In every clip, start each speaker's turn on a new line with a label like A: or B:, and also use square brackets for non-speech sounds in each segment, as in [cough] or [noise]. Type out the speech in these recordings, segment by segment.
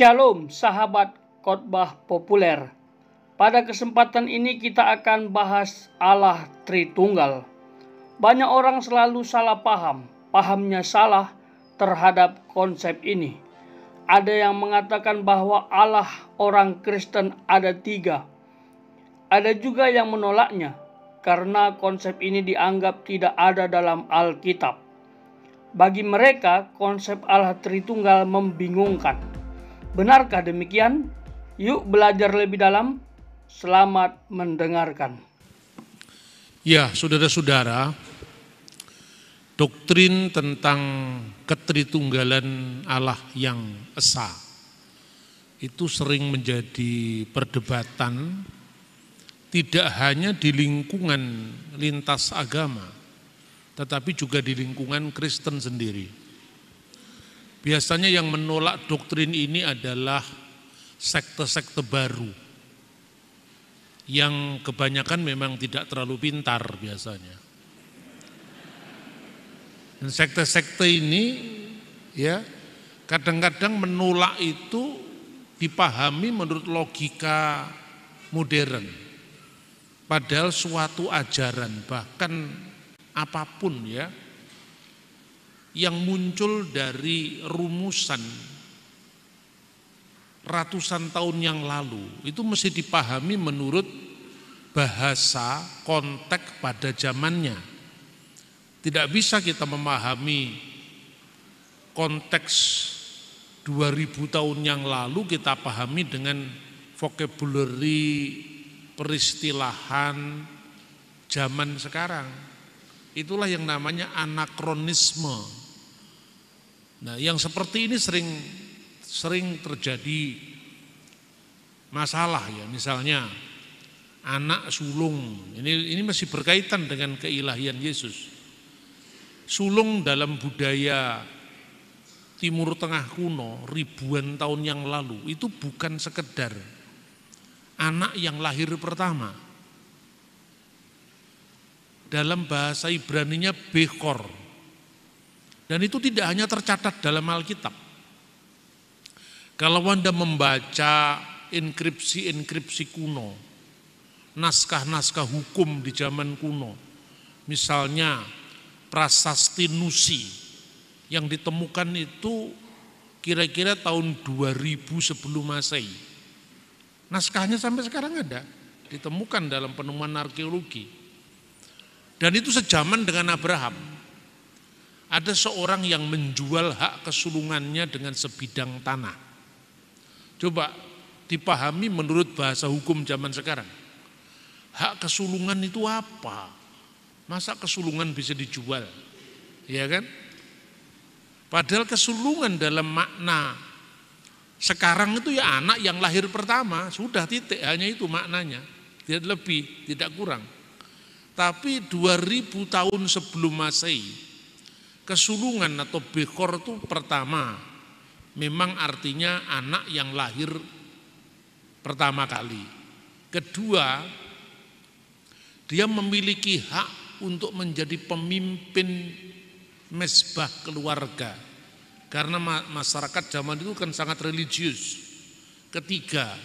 A: Shalom sahabat khotbah populer. Pada kesempatan ini kita akan bahas Allah Tritunggal. Banyak orang selalu salah paham, pahamnya salah terhadap konsep ini. Ada yang mengatakan bahwa Allah orang Kristen ada tiga. Ada juga yang menolaknya karena konsep ini dianggap tidak ada dalam Alkitab. Bagi mereka, konsep Allah Tritunggal membingungkan Benarkah demikian? Yuk belajar lebih dalam. Selamat mendengarkan.
B: Ya, saudara-saudara, doktrin tentang ketritunggalan Allah yang esa itu sering menjadi perdebatan tidak hanya di lingkungan lintas agama, tetapi juga di lingkungan Kristen sendiri. Biasanya yang menolak doktrin ini adalah sekte-sekte baru yang kebanyakan memang tidak terlalu pintar biasanya. Dan sekte-sekte ini ya kadang-kadang menolak itu dipahami menurut logika modern. Padahal suatu ajaran bahkan apapun ya yang muncul dari rumusan ratusan tahun yang lalu itu mesti dipahami menurut bahasa konteks pada zamannya. Tidak bisa kita memahami konteks 2000 tahun yang lalu kita pahami dengan vocabulary peristilahan zaman sekarang. Itulah yang namanya anakronisme. Nah, yang seperti ini sering sering terjadi masalah ya, misalnya anak sulung. Ini ini masih berkaitan dengan keilahian Yesus. Sulung dalam budaya Timur Tengah kuno ribuan tahun yang lalu itu bukan sekedar anak yang lahir pertama. Dalam bahasa Ibrani-nya bekor, dan itu tidak hanya tercatat dalam Alkitab. Kalau Anda membaca inkripsi-inkripsi kuno, naskah-naskah hukum di zaman kuno, misalnya prasasti Nusi yang ditemukan itu kira-kira tahun 2000 sebelum Masehi. Naskahnya sampai sekarang ada, ditemukan dalam penemuan arkeologi. Dan itu sejaman dengan Abraham. Ada seorang yang menjual hak kesulungannya dengan sebidang tanah. Coba dipahami menurut bahasa hukum zaman sekarang. Hak kesulungan itu apa? Masa kesulungan bisa dijual? Ya kan? Padahal kesulungan dalam makna sekarang itu ya anak yang lahir pertama, sudah titik hanya itu maknanya. Tidak lebih, tidak kurang. Tapi 2000 tahun sebelum Masehi Kesulungan atau bekor itu pertama. Memang artinya anak yang lahir pertama kali. Kedua, dia memiliki hak untuk menjadi pemimpin mesbah keluarga. Karena masyarakat zaman itu kan sangat religius. Ketiga,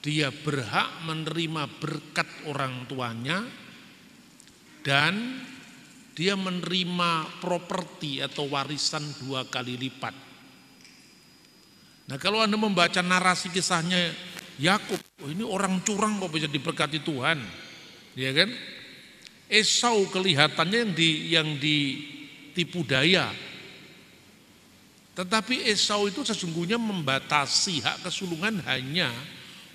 B: dia berhak menerima berkat orang tuanya dan dia menerima properti atau warisan dua kali lipat. Nah, kalau Anda membaca narasi kisahnya Yakub, oh ini orang curang kok bisa diberkati Tuhan. Ya kan? Esau kelihatannya yang di yang ditipu daya. Tetapi Esau itu sesungguhnya membatasi hak kesulungan hanya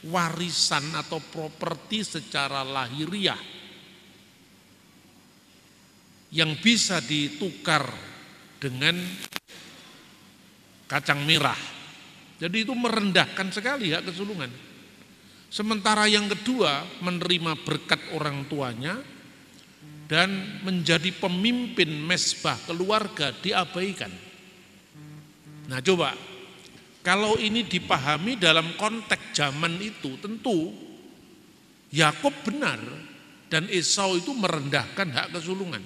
B: warisan atau properti secara lahiriah yang bisa ditukar dengan kacang merah. Jadi itu merendahkan sekali hak ya kesulungan. Sementara yang kedua menerima berkat orang tuanya dan menjadi pemimpin mesbah keluarga diabaikan. Nah coba, kalau ini dipahami dalam konteks zaman itu tentu Yakob benar dan Esau itu merendahkan hak kesulungan.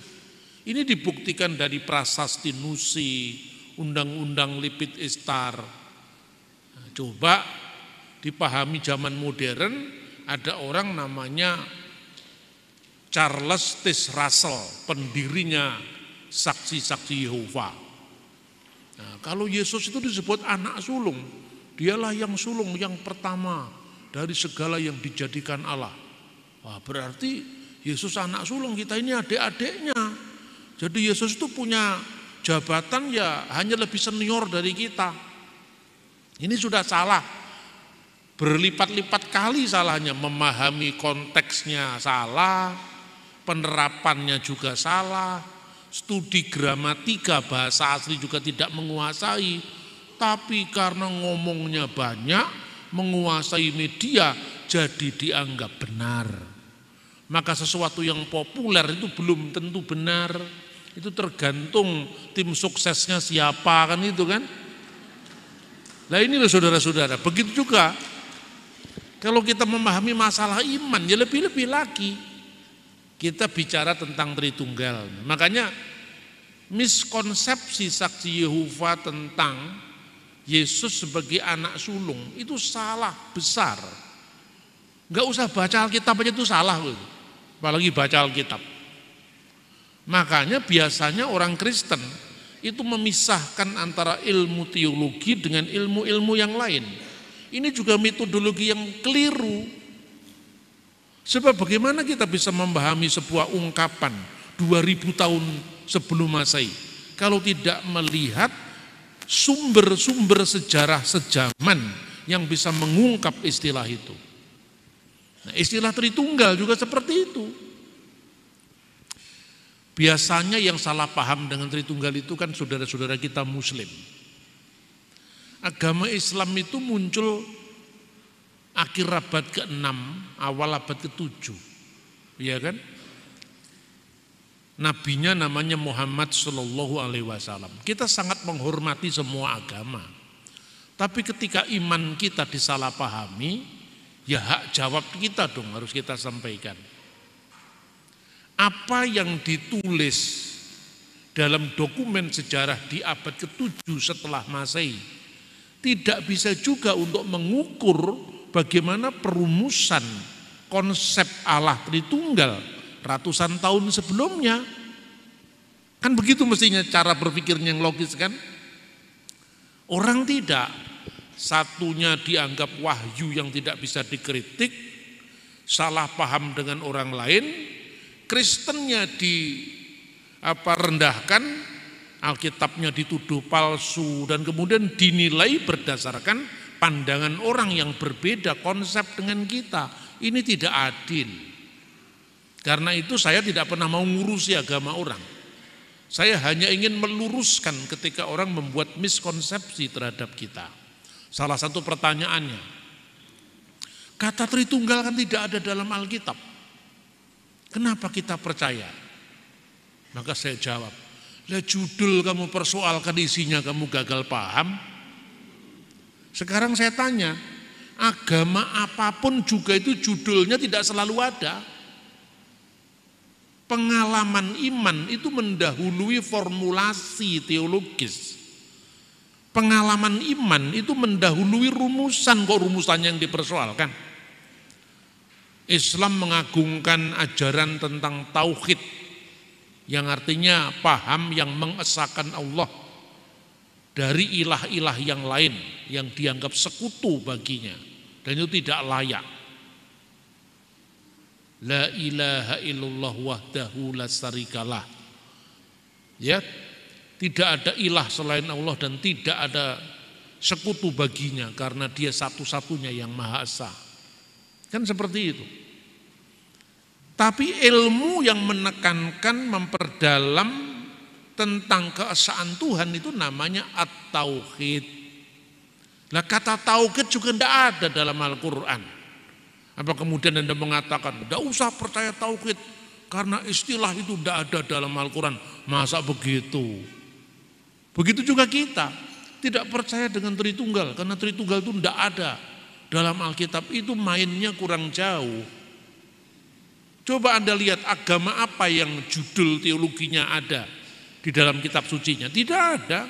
B: Ini dibuktikan dari prasasti Nusi, undang-undang Lipit Istar. Nah, coba dipahami zaman modern ada orang namanya Charles Tis Russell, pendirinya saksi-saksi Yehova. Nah, kalau Yesus itu disebut anak sulung, dialah yang sulung yang pertama dari segala yang dijadikan Allah. Wah, berarti Yesus anak sulung kita ini adik-adiknya. Jadi Yesus itu punya jabatan ya hanya lebih senior dari kita. Ini sudah salah. Berlipat-lipat kali salahnya, memahami konteksnya salah, penerapannya juga salah, studi gramatika bahasa asli juga tidak menguasai, tapi karena ngomongnya banyak, menguasai media jadi dianggap benar. Maka sesuatu yang populer itu belum tentu benar itu tergantung tim suksesnya siapa kan itu kan. Nah inilah saudara-saudara, begitu juga kalau kita memahami masalah iman ya lebih-lebih lagi kita bicara tentang Tritunggal. Makanya miskonsepsi saksi Yehuva tentang Yesus sebagai anak sulung itu salah besar. Gak usah baca Alkitab aja itu salah. Gitu. Apalagi baca Alkitab. Makanya biasanya orang Kristen itu memisahkan antara ilmu teologi dengan ilmu-ilmu yang lain. Ini juga metodologi yang keliru. Sebab bagaimana kita bisa memahami sebuah ungkapan 2000 tahun sebelum Masehi kalau tidak melihat sumber-sumber sejarah sejaman yang bisa mengungkap istilah itu. Nah, istilah Tritunggal juga seperti itu. Biasanya yang salah paham dengan Tritunggal itu kan saudara-saudara kita muslim. Agama Islam itu muncul akhir abad ke-6, awal abad ke-7. Iya kan? Nabinya namanya Muhammad Shallallahu Alaihi Wasallam. Kita sangat menghormati semua agama, tapi ketika iman kita disalahpahami, ya hak jawab kita dong harus kita sampaikan apa yang ditulis dalam dokumen sejarah di abad ke-7 setelah Masehi tidak bisa juga untuk mengukur bagaimana perumusan konsep Allah Tritunggal ratusan tahun sebelumnya. Kan begitu mestinya cara berpikirnya yang logis kan? Orang tidak satunya dianggap wahyu yang tidak bisa dikritik, salah paham dengan orang lain, Kristennya di apa rendahkan, Alkitabnya dituduh palsu dan kemudian dinilai berdasarkan pandangan orang yang berbeda konsep dengan kita. Ini tidak adil. Karena itu saya tidak pernah mau ngurusi agama orang. Saya hanya ingin meluruskan ketika orang membuat miskonsepsi terhadap kita. Salah satu pertanyaannya, kata Tritunggal kan tidak ada dalam Alkitab. Kenapa kita percaya? Maka saya jawab, lah judul kamu persoalkan isinya kamu gagal paham. Sekarang saya tanya, agama apapun juga itu judulnya tidak selalu ada. Pengalaman iman itu mendahului formulasi teologis. Pengalaman iman itu mendahului rumusan kok rumusannya yang dipersoalkan. Islam mengagungkan ajaran tentang tauhid yang artinya paham yang mengesahkan Allah dari ilah-ilah yang lain yang dianggap sekutu baginya dan itu tidak layak. La ilaha illallah wahdahu la syarikalah. Ya, tidak ada ilah selain Allah dan tidak ada sekutu baginya karena dia satu-satunya yang maha esa. Kan seperti itu. Tapi ilmu yang menekankan, memperdalam tentang keesaan Tuhan itu namanya at-tauhid. Nah kata tauhid juga tidak ada dalam Al-Quran. Apa kemudian Anda mengatakan, tidak usah percaya tauhid, karena istilah itu tidak ada dalam Al-Quran. Masa begitu? Begitu juga kita. Tidak percaya dengan Tritunggal, karena Tritunggal itu tidak ada. Dalam Alkitab itu mainnya kurang jauh. Coba Anda lihat agama apa yang judul teologinya ada di dalam kitab sucinya. Tidak ada.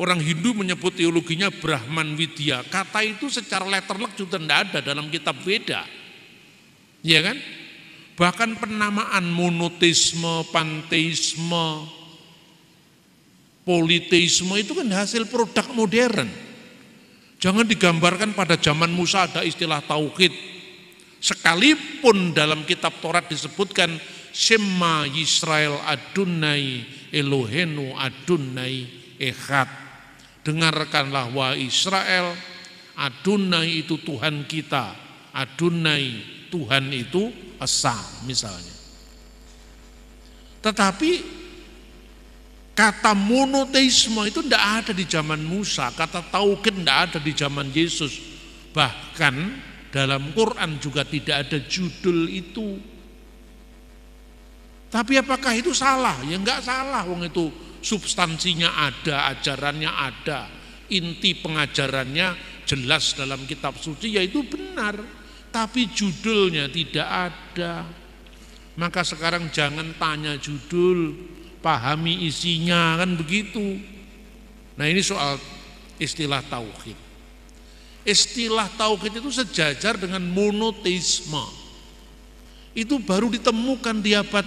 B: Orang Hindu menyebut teologinya Brahman Widya. Kata itu secara letter letterlek juga tidak ada dalam kitab Weda. Iya kan? Bahkan penamaan monoteisme, panteisme, politeisme itu kan hasil produk modern. Jangan digambarkan pada zaman Musa ada istilah tauhid, Sekalipun dalam kitab Taurat disebutkan sema Yisrael Adunai Elohenu Adunai Echad. Dengarkanlah wa Israel, Adunai itu Tuhan kita, Adunai Tuhan itu Esa misalnya. Tetapi Kata monoteisme itu tidak ada di zaman Musa, kata tauhid tidak ada di zaman Yesus. Bahkan dalam Quran juga tidak ada judul itu. Tapi apakah itu salah? Ya enggak salah, wong itu substansinya ada, ajarannya ada, inti pengajarannya jelas dalam kitab suci yaitu benar. Tapi judulnya tidak ada. Maka sekarang jangan tanya judul, pahami isinya kan begitu. Nah ini soal istilah tauhid. Istilah tauhid itu sejajar dengan monoteisme. Itu baru ditemukan di abad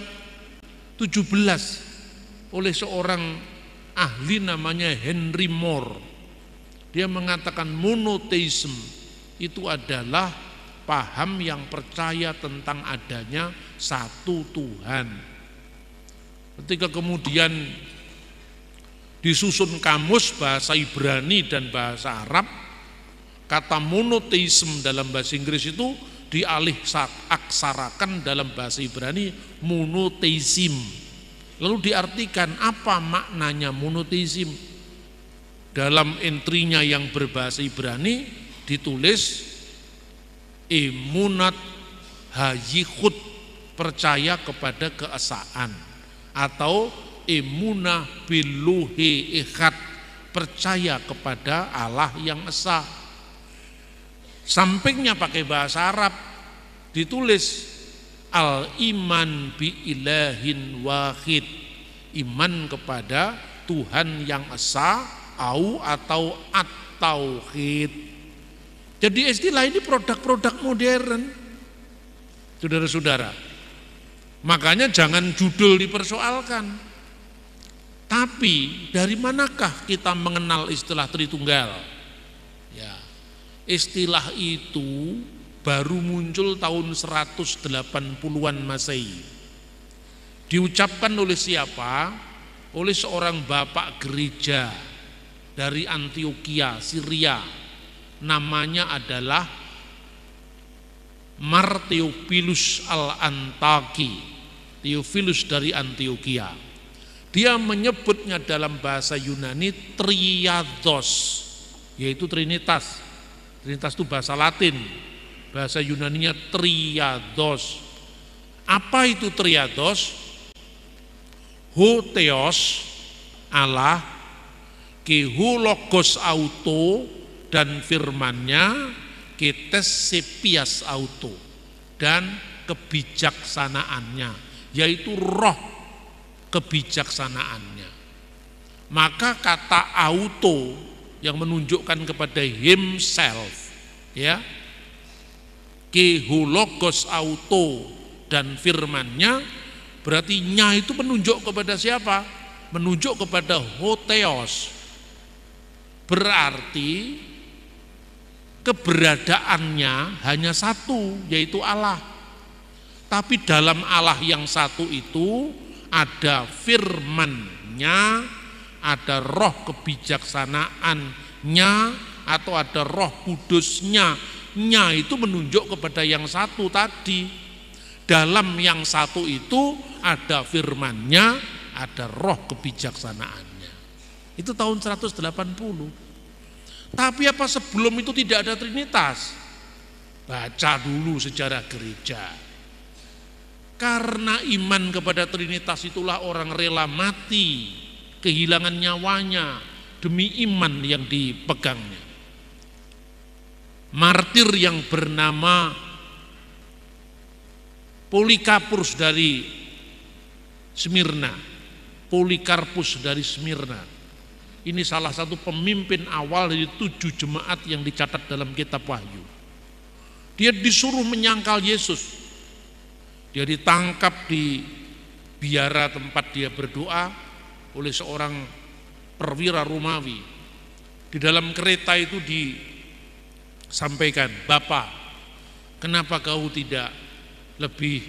B: 17 oleh seorang ahli namanya Henry Moore. Dia mengatakan monoteisme itu adalah paham yang percaya tentang adanya satu Tuhan. Ketika kemudian disusun kamus bahasa Ibrani dan bahasa Arab, Kata monoteisme dalam bahasa Inggris itu dialih aksarakan dalam bahasa Ibrani monoteism. Lalu diartikan apa maknanya monoteism? Dalam entrinya yang berbahasa Ibrani ditulis imunat hayikut percaya kepada keesaan atau imuna biluhi ikhat percaya kepada Allah yang esa Sampingnya pakai bahasa Arab ditulis al iman bi ilahin wahid. Iman kepada Tuhan yang esa au atau at-tauhid. Jadi istilah ini produk-produk modern. Saudara-saudara. Makanya jangan judul dipersoalkan. Tapi dari manakah kita mengenal istilah Tritunggal? Istilah itu baru muncul tahun 180-an Masehi. Diucapkan oleh siapa? Oleh seorang bapak gereja dari Antioquia, Syria. Namanya adalah Martiopilus al-Antaki. Theophilus dari Antioquia. Dia menyebutnya dalam bahasa Yunani triados, yaitu trinitas. Trinitas itu bahasa Latin, bahasa Yunaninya triados. Apa itu triados? Hoteos Allah, Ho logos auto dan firmannya, ki Tesepias auto dan kebijaksanaannya, yaitu roh kebijaksanaannya. Maka kata auto yang menunjukkan kepada himself ya kehulogos auto dan firmannya berarti nya itu menunjuk kepada siapa menunjuk kepada hoteos berarti keberadaannya hanya satu yaitu Allah tapi dalam Allah yang satu itu ada firmannya ada roh kebijaksanaannya atau ada roh kudusnya. Nya itu menunjuk kepada yang satu tadi. Dalam yang satu itu ada firmannya, ada roh kebijaksanaannya. Itu tahun 180. Tapi apa sebelum itu tidak ada Trinitas? Baca dulu sejarah gereja. Karena iman kepada Trinitas itulah orang rela mati kehilangan nyawanya demi iman yang dipegangnya. Martir yang bernama Polikarpus dari Smyrna, Polikarpus dari Smyrna. Ini salah satu pemimpin awal dari tujuh jemaat yang dicatat dalam kitab Wahyu. Dia disuruh menyangkal Yesus. Dia ditangkap di biara tempat dia berdoa, oleh seorang perwira Romawi. Di dalam kereta itu disampaikan, "Bapak, kenapa kau tidak lebih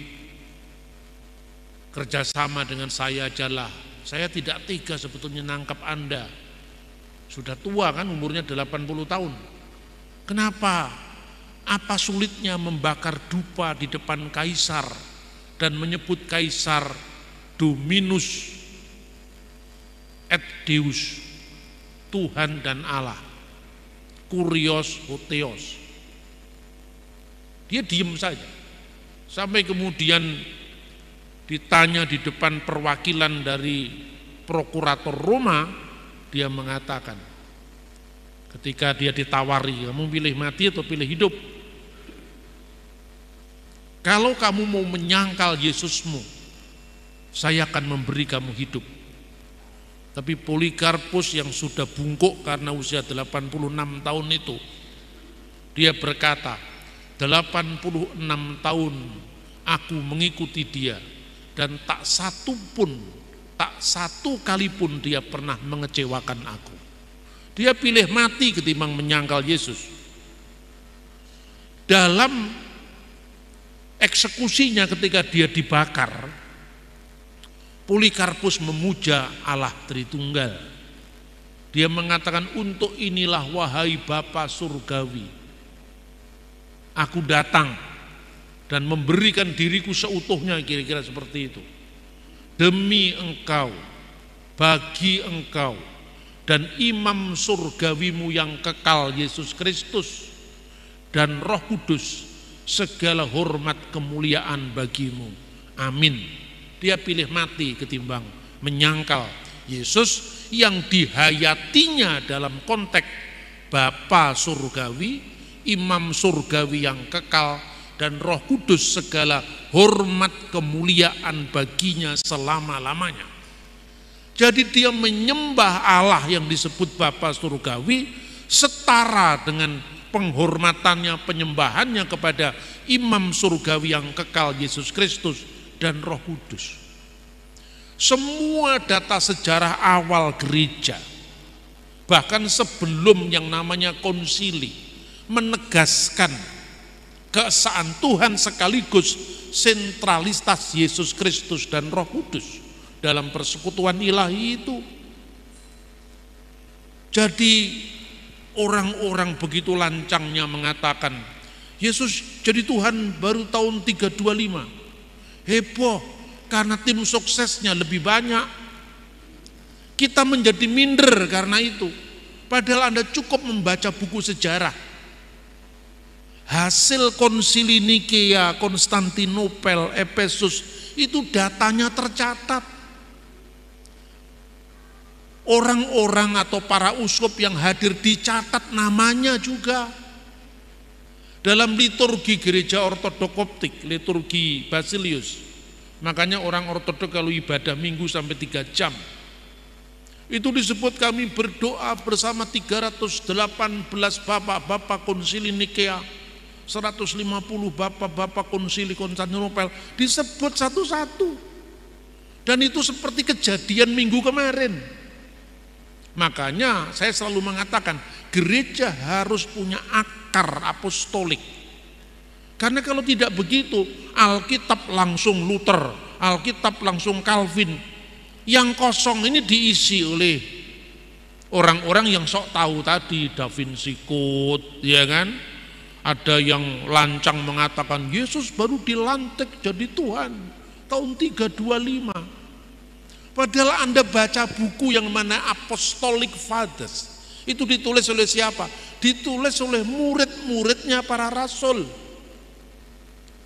B: kerjasama dengan saya jalah Saya tidak tega sebetulnya nangkap Anda. Sudah tua kan umurnya 80 tahun. Kenapa? Apa sulitnya membakar dupa di depan kaisar dan menyebut kaisar Dominus?" et Deus, Tuhan dan Allah. Kurios hoteos. Dia diem saja. Sampai kemudian ditanya di depan perwakilan dari prokurator Roma, dia mengatakan, ketika dia ditawari, kamu pilih mati atau pilih hidup? Kalau kamu mau menyangkal Yesusmu, saya akan memberi kamu hidup. Tapi Polikarpus yang sudah bungkuk karena usia 86 tahun itu, dia berkata, 86 tahun aku mengikuti dia dan tak satu pun, tak satu kali pun dia pernah mengecewakan aku. Dia pilih mati ketimbang menyangkal Yesus. Dalam eksekusinya ketika dia dibakar, Polikarpus memuja Allah Tritunggal. Dia mengatakan untuk inilah wahai Bapa surgawi. Aku datang dan memberikan diriku seutuhnya kira-kira seperti itu. Demi engkau, bagi engkau dan imam surgawimu yang kekal Yesus Kristus dan Roh Kudus segala hormat kemuliaan bagimu. Amin. Dia pilih mati ketimbang menyangkal Yesus yang dihayatinya dalam konteks Bapa surgawi, Imam surgawi yang kekal dan Roh Kudus segala hormat kemuliaan baginya selama-lamanya. Jadi dia menyembah Allah yang disebut Bapa surgawi setara dengan penghormatannya, penyembahannya kepada Imam surgawi yang kekal Yesus Kristus dan Roh Kudus. Semua data sejarah awal gereja, bahkan sebelum yang namanya konsili, menegaskan keesaan Tuhan sekaligus sentralitas Yesus Kristus dan Roh Kudus dalam persekutuan ilahi itu. Jadi orang-orang begitu lancangnya mengatakan Yesus jadi Tuhan baru tahun 325 heboh karena tim suksesnya lebih banyak. Kita menjadi minder karena itu. Padahal Anda cukup membaca buku sejarah. Hasil konsili Nikea, Konstantinopel, Efesus itu datanya tercatat. Orang-orang atau para uskup yang hadir dicatat namanya juga dalam liturgi gereja ortodok koptik, liturgi Basilius. Makanya orang ortodok kalau ibadah minggu sampai tiga jam, itu disebut kami berdoa bersama 318 bapak-bapak konsili Nikea, 150 bapak-bapak konsili Konstantinopel, disebut satu-satu. Dan itu seperti kejadian minggu kemarin. Makanya saya selalu mengatakan gereja harus punya akte akar apostolik. Karena kalau tidak begitu, Alkitab langsung Luther, Alkitab langsung Calvin. Yang kosong ini diisi oleh orang-orang yang sok tahu tadi, Da Vinci ya kan? Ada yang lancang mengatakan Yesus baru dilantik jadi Tuhan tahun 325. Padahal Anda baca buku yang mana Apostolic Fathers. Itu ditulis oleh siapa? Ditulis oleh murid-muridnya para rasul.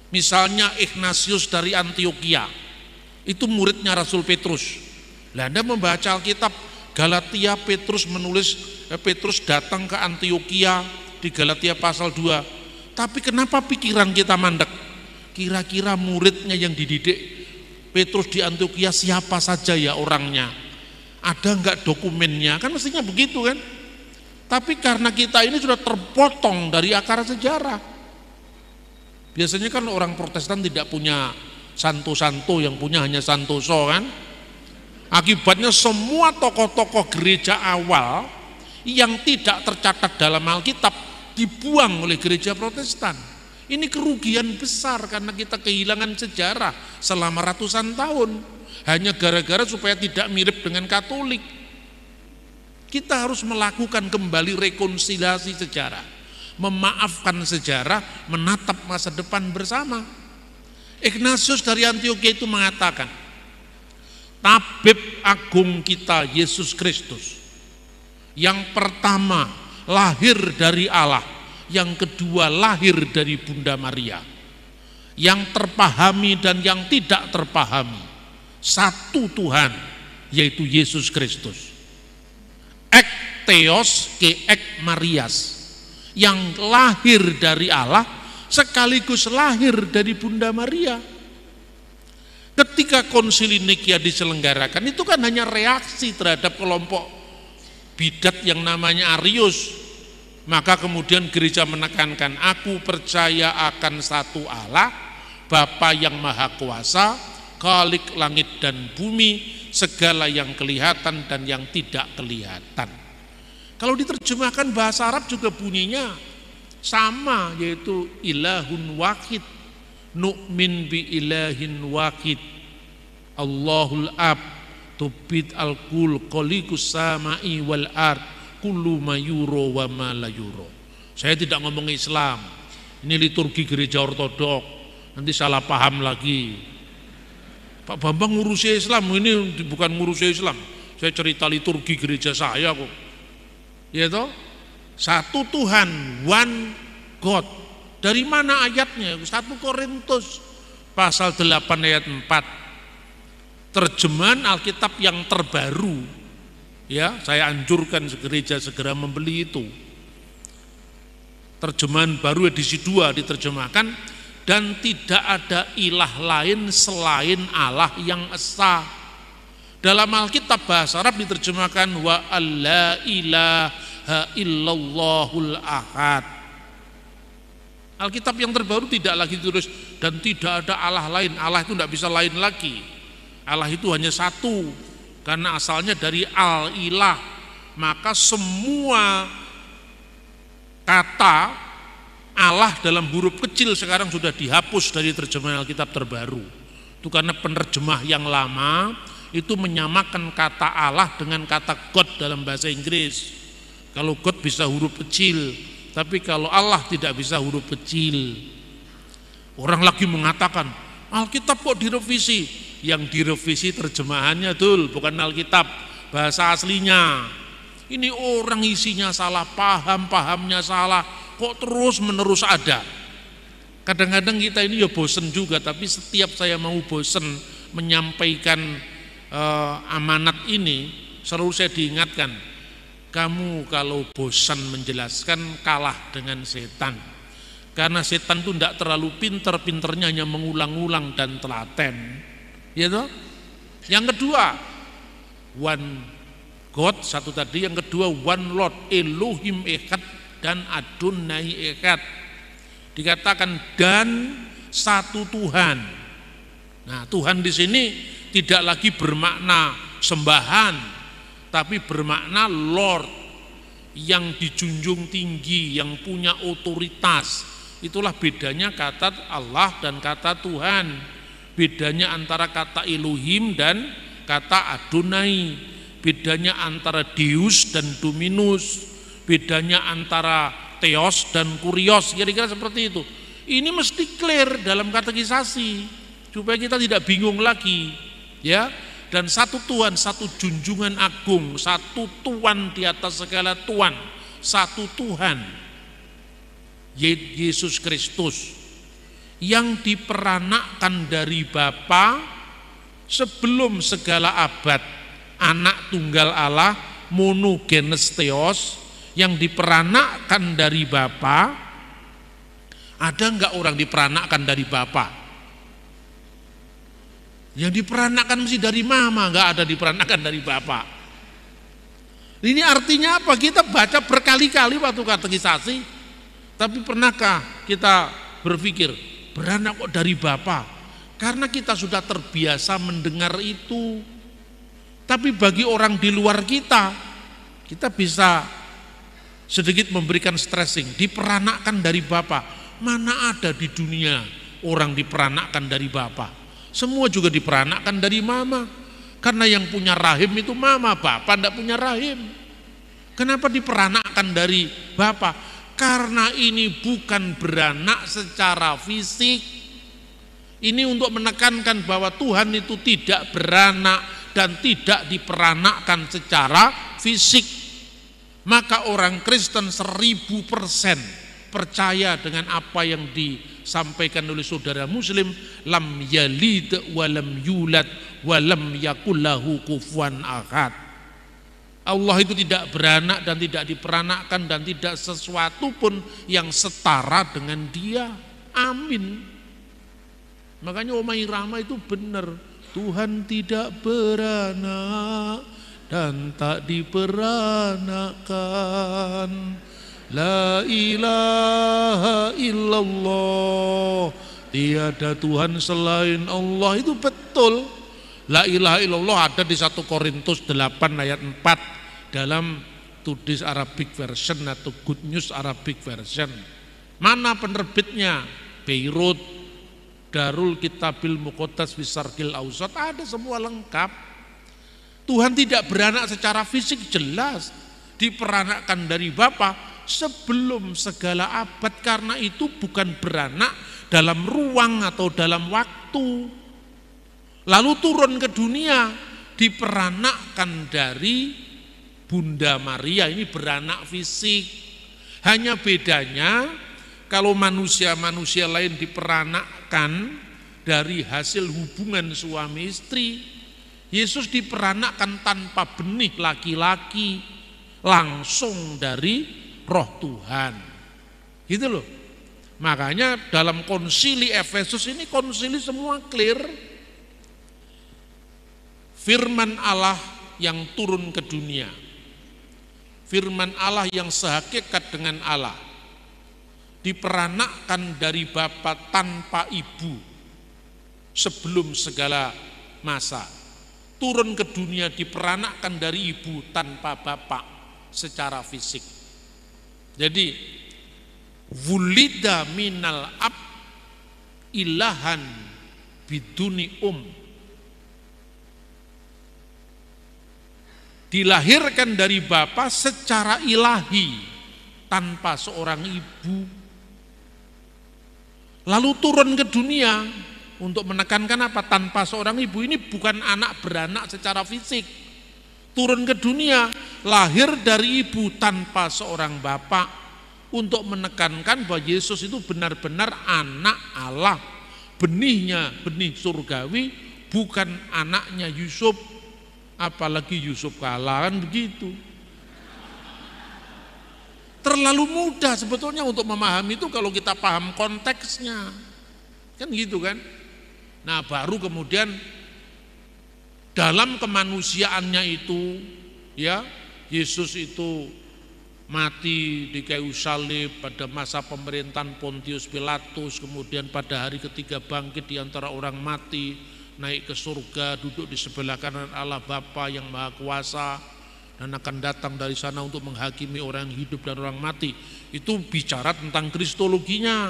B: Misalnya Ignatius dari Antioquia. Itu muridnya Rasul Petrus. Lah Anda membaca Alkitab Galatia Petrus menulis eh, Petrus datang ke Antioquia di Galatia pasal 2. Tapi kenapa pikiran kita mandek? Kira-kira muridnya yang dididik Petrus di Antioquia siapa saja ya orangnya? Ada nggak dokumennya? Kan mestinya begitu kan? Tapi karena kita ini sudah terpotong dari akar sejarah. Biasanya kan orang Protestan tidak punya santo-santo yang punya hanya santoso kan. Akibatnya semua tokoh-tokoh gereja awal yang tidak tercatat dalam Alkitab dibuang oleh gereja Protestan. Ini kerugian besar karena kita kehilangan sejarah selama ratusan tahun hanya gara-gara supaya tidak mirip dengan Katolik. Kita harus melakukan kembali rekonsiliasi sejarah, memaafkan sejarah, menatap masa depan bersama. Ignatius dari Antioquia itu mengatakan, tabib agung kita Yesus Kristus yang pertama lahir dari Allah, yang kedua lahir dari Bunda Maria. Yang terpahami dan yang tidak terpahami, satu Tuhan, yaitu Yesus Kristus. Theos ke ek Marias yang lahir dari Allah sekaligus lahir dari Bunda Maria. Ketika konsili Nikia diselenggarakan itu kan hanya reaksi terhadap kelompok bidat yang namanya Arius. Maka kemudian gereja menekankan, aku percaya akan satu Allah, Bapa yang Maha Kuasa, kalik langit dan bumi, segala yang kelihatan dan yang tidak kelihatan. Kalau diterjemahkan bahasa Arab juga bunyinya sama yaitu ilahun wakid nu'min bi ilahin wakid Allahul ab tubit al kul kolikus sama'i wal ard kullu mayuro wa ma layuro saya tidak ngomong Islam ini liturgi gereja ortodok nanti salah paham lagi Pak Bambang ngurusi Islam, ini bukan ngurusi Islam. Saya cerita liturgi gereja saya kok yaitu satu Tuhan one God dari mana ayatnya satu Korintus pasal 8 ayat 4 terjemahan Alkitab yang terbaru ya saya anjurkan gereja segera membeli itu terjemahan baru edisi 2 diterjemahkan dan tidak ada ilah lain selain Allah yang esa dalam Alkitab bahasa Arab diterjemahkan wa alla ilaha illallahul ahad. Alkitab yang terbaru tidak lagi terus dan tidak ada Allah lain. Allah itu tidak bisa lain lagi. Allah itu hanya satu karena asalnya dari al ilah. Maka semua kata Allah dalam huruf kecil sekarang sudah dihapus dari terjemahan Alkitab terbaru. Itu karena penerjemah yang lama itu menyamakan kata Allah dengan kata God dalam bahasa Inggris. Kalau God bisa huruf kecil, tapi kalau Allah tidak bisa huruf kecil. Orang lagi mengatakan, Alkitab kok direvisi? Yang direvisi terjemahannya dul, bukan Alkitab, bahasa aslinya. Ini orang isinya salah, paham-pahamnya salah, kok terus menerus ada. Kadang-kadang kita ini ya bosen juga, tapi setiap saya mau bosen menyampaikan eh, amanat ini selalu saya diingatkan, kamu kalau bosan menjelaskan kalah dengan setan. Karena setan itu tidak terlalu pinter-pinternya hanya mengulang-ulang dan telaten. Ya know? Yang kedua, one God satu tadi, yang kedua one Lord Elohim Ekat dan Adonai Ekat Dikatakan dan satu Tuhan. Nah, Tuhan di sini tidak lagi bermakna sembahan, tapi bermakna Lord yang dijunjung tinggi, yang punya otoritas. Itulah bedanya kata Allah dan kata Tuhan. Bedanya antara kata Elohim dan kata Adonai. Bedanya antara Deus dan Dominus. Bedanya antara Theos dan Kurios. Kira-kira seperti itu. Ini mesti clear dalam kategorisasi supaya kita tidak bingung lagi ya dan satu Tuhan satu junjungan agung satu Tuhan di atas segala Tuhan satu Tuhan Yesus Kristus yang diperanakkan dari Bapa sebelum segala abad anak tunggal Allah monogenes theos yang diperanakkan dari Bapa ada enggak orang diperanakkan dari Bapak yang diperanakan mesti dari mama, nggak ada diperanakan dari bapak. Ini artinya apa? Kita baca berkali-kali waktu kategorisasi, tapi pernahkah kita berpikir beranak kok dari bapak? Karena kita sudah terbiasa mendengar itu. Tapi bagi orang di luar kita, kita bisa sedikit memberikan stressing, Diperanakan dari bapak. Mana ada di dunia orang diperanakan dari bapak? Semua juga diperanakkan dari mama. Karena yang punya rahim itu mama, bapak tidak punya rahim. Kenapa diperanakkan dari bapak? Karena ini bukan beranak secara fisik. Ini untuk menekankan bahwa Tuhan itu tidak beranak dan tidak diperanakkan secara fisik. Maka orang Kristen seribu persen percaya dengan apa yang di sampaikan oleh saudara muslim lam yalid walam yulad walam yakullahu kufuan ahad Allah itu tidak beranak dan tidak diperanakkan dan tidak sesuatu pun yang setara dengan dia amin makanya Oma Irama itu benar Tuhan tidak beranak dan tak diperanakan La ilaha illallah Tiada Tuhan selain Allah Itu betul La ilaha illallah ada di 1 Korintus 8 ayat 4 Dalam Tudis Arabic version atau Good News Arabic version Mana penerbitnya? Beirut Darul Kitabil Mukotas Wisarkil Ausat Ada semua lengkap Tuhan tidak beranak secara fisik jelas Diperanakkan dari Bapak sebelum segala abad karena itu bukan beranak dalam ruang atau dalam waktu. Lalu turun ke dunia diperanakkan dari Bunda Maria ini beranak fisik. Hanya bedanya kalau manusia-manusia lain diperanakkan dari hasil hubungan suami istri, Yesus diperanakkan tanpa benih laki-laki langsung dari roh Tuhan. Gitu loh. Makanya dalam konsili Efesus ini konsili semua clear. Firman Allah yang turun ke dunia. Firman Allah yang sehakikat dengan Allah. Diperanakkan dari Bapa tanpa ibu sebelum segala masa. Turun ke dunia diperanakkan dari ibu tanpa bapak secara fisik jadi wulida minal ab ilahan biduni um dilahirkan dari bapa secara ilahi tanpa seorang ibu lalu turun ke dunia untuk menekankan apa tanpa seorang ibu ini bukan anak beranak secara fisik turun ke dunia, lahir dari ibu tanpa seorang bapak untuk menekankan bahwa Yesus itu benar-benar anak Allah. Benihnya benih surgawi bukan anaknya Yusuf, apalagi Yusuf kalah kan begitu. Terlalu mudah sebetulnya untuk memahami itu kalau kita paham konteksnya. Kan gitu kan? Nah, baru kemudian dalam kemanusiaannya itu ya Yesus itu mati di kayu salib pada masa pemerintahan Pontius Pilatus kemudian pada hari ketiga bangkit di antara orang mati naik ke surga duduk di sebelah kanan Allah Bapa yang Maha Kuasa dan akan datang dari sana untuk menghakimi orang yang hidup dan orang mati itu bicara tentang kristologinya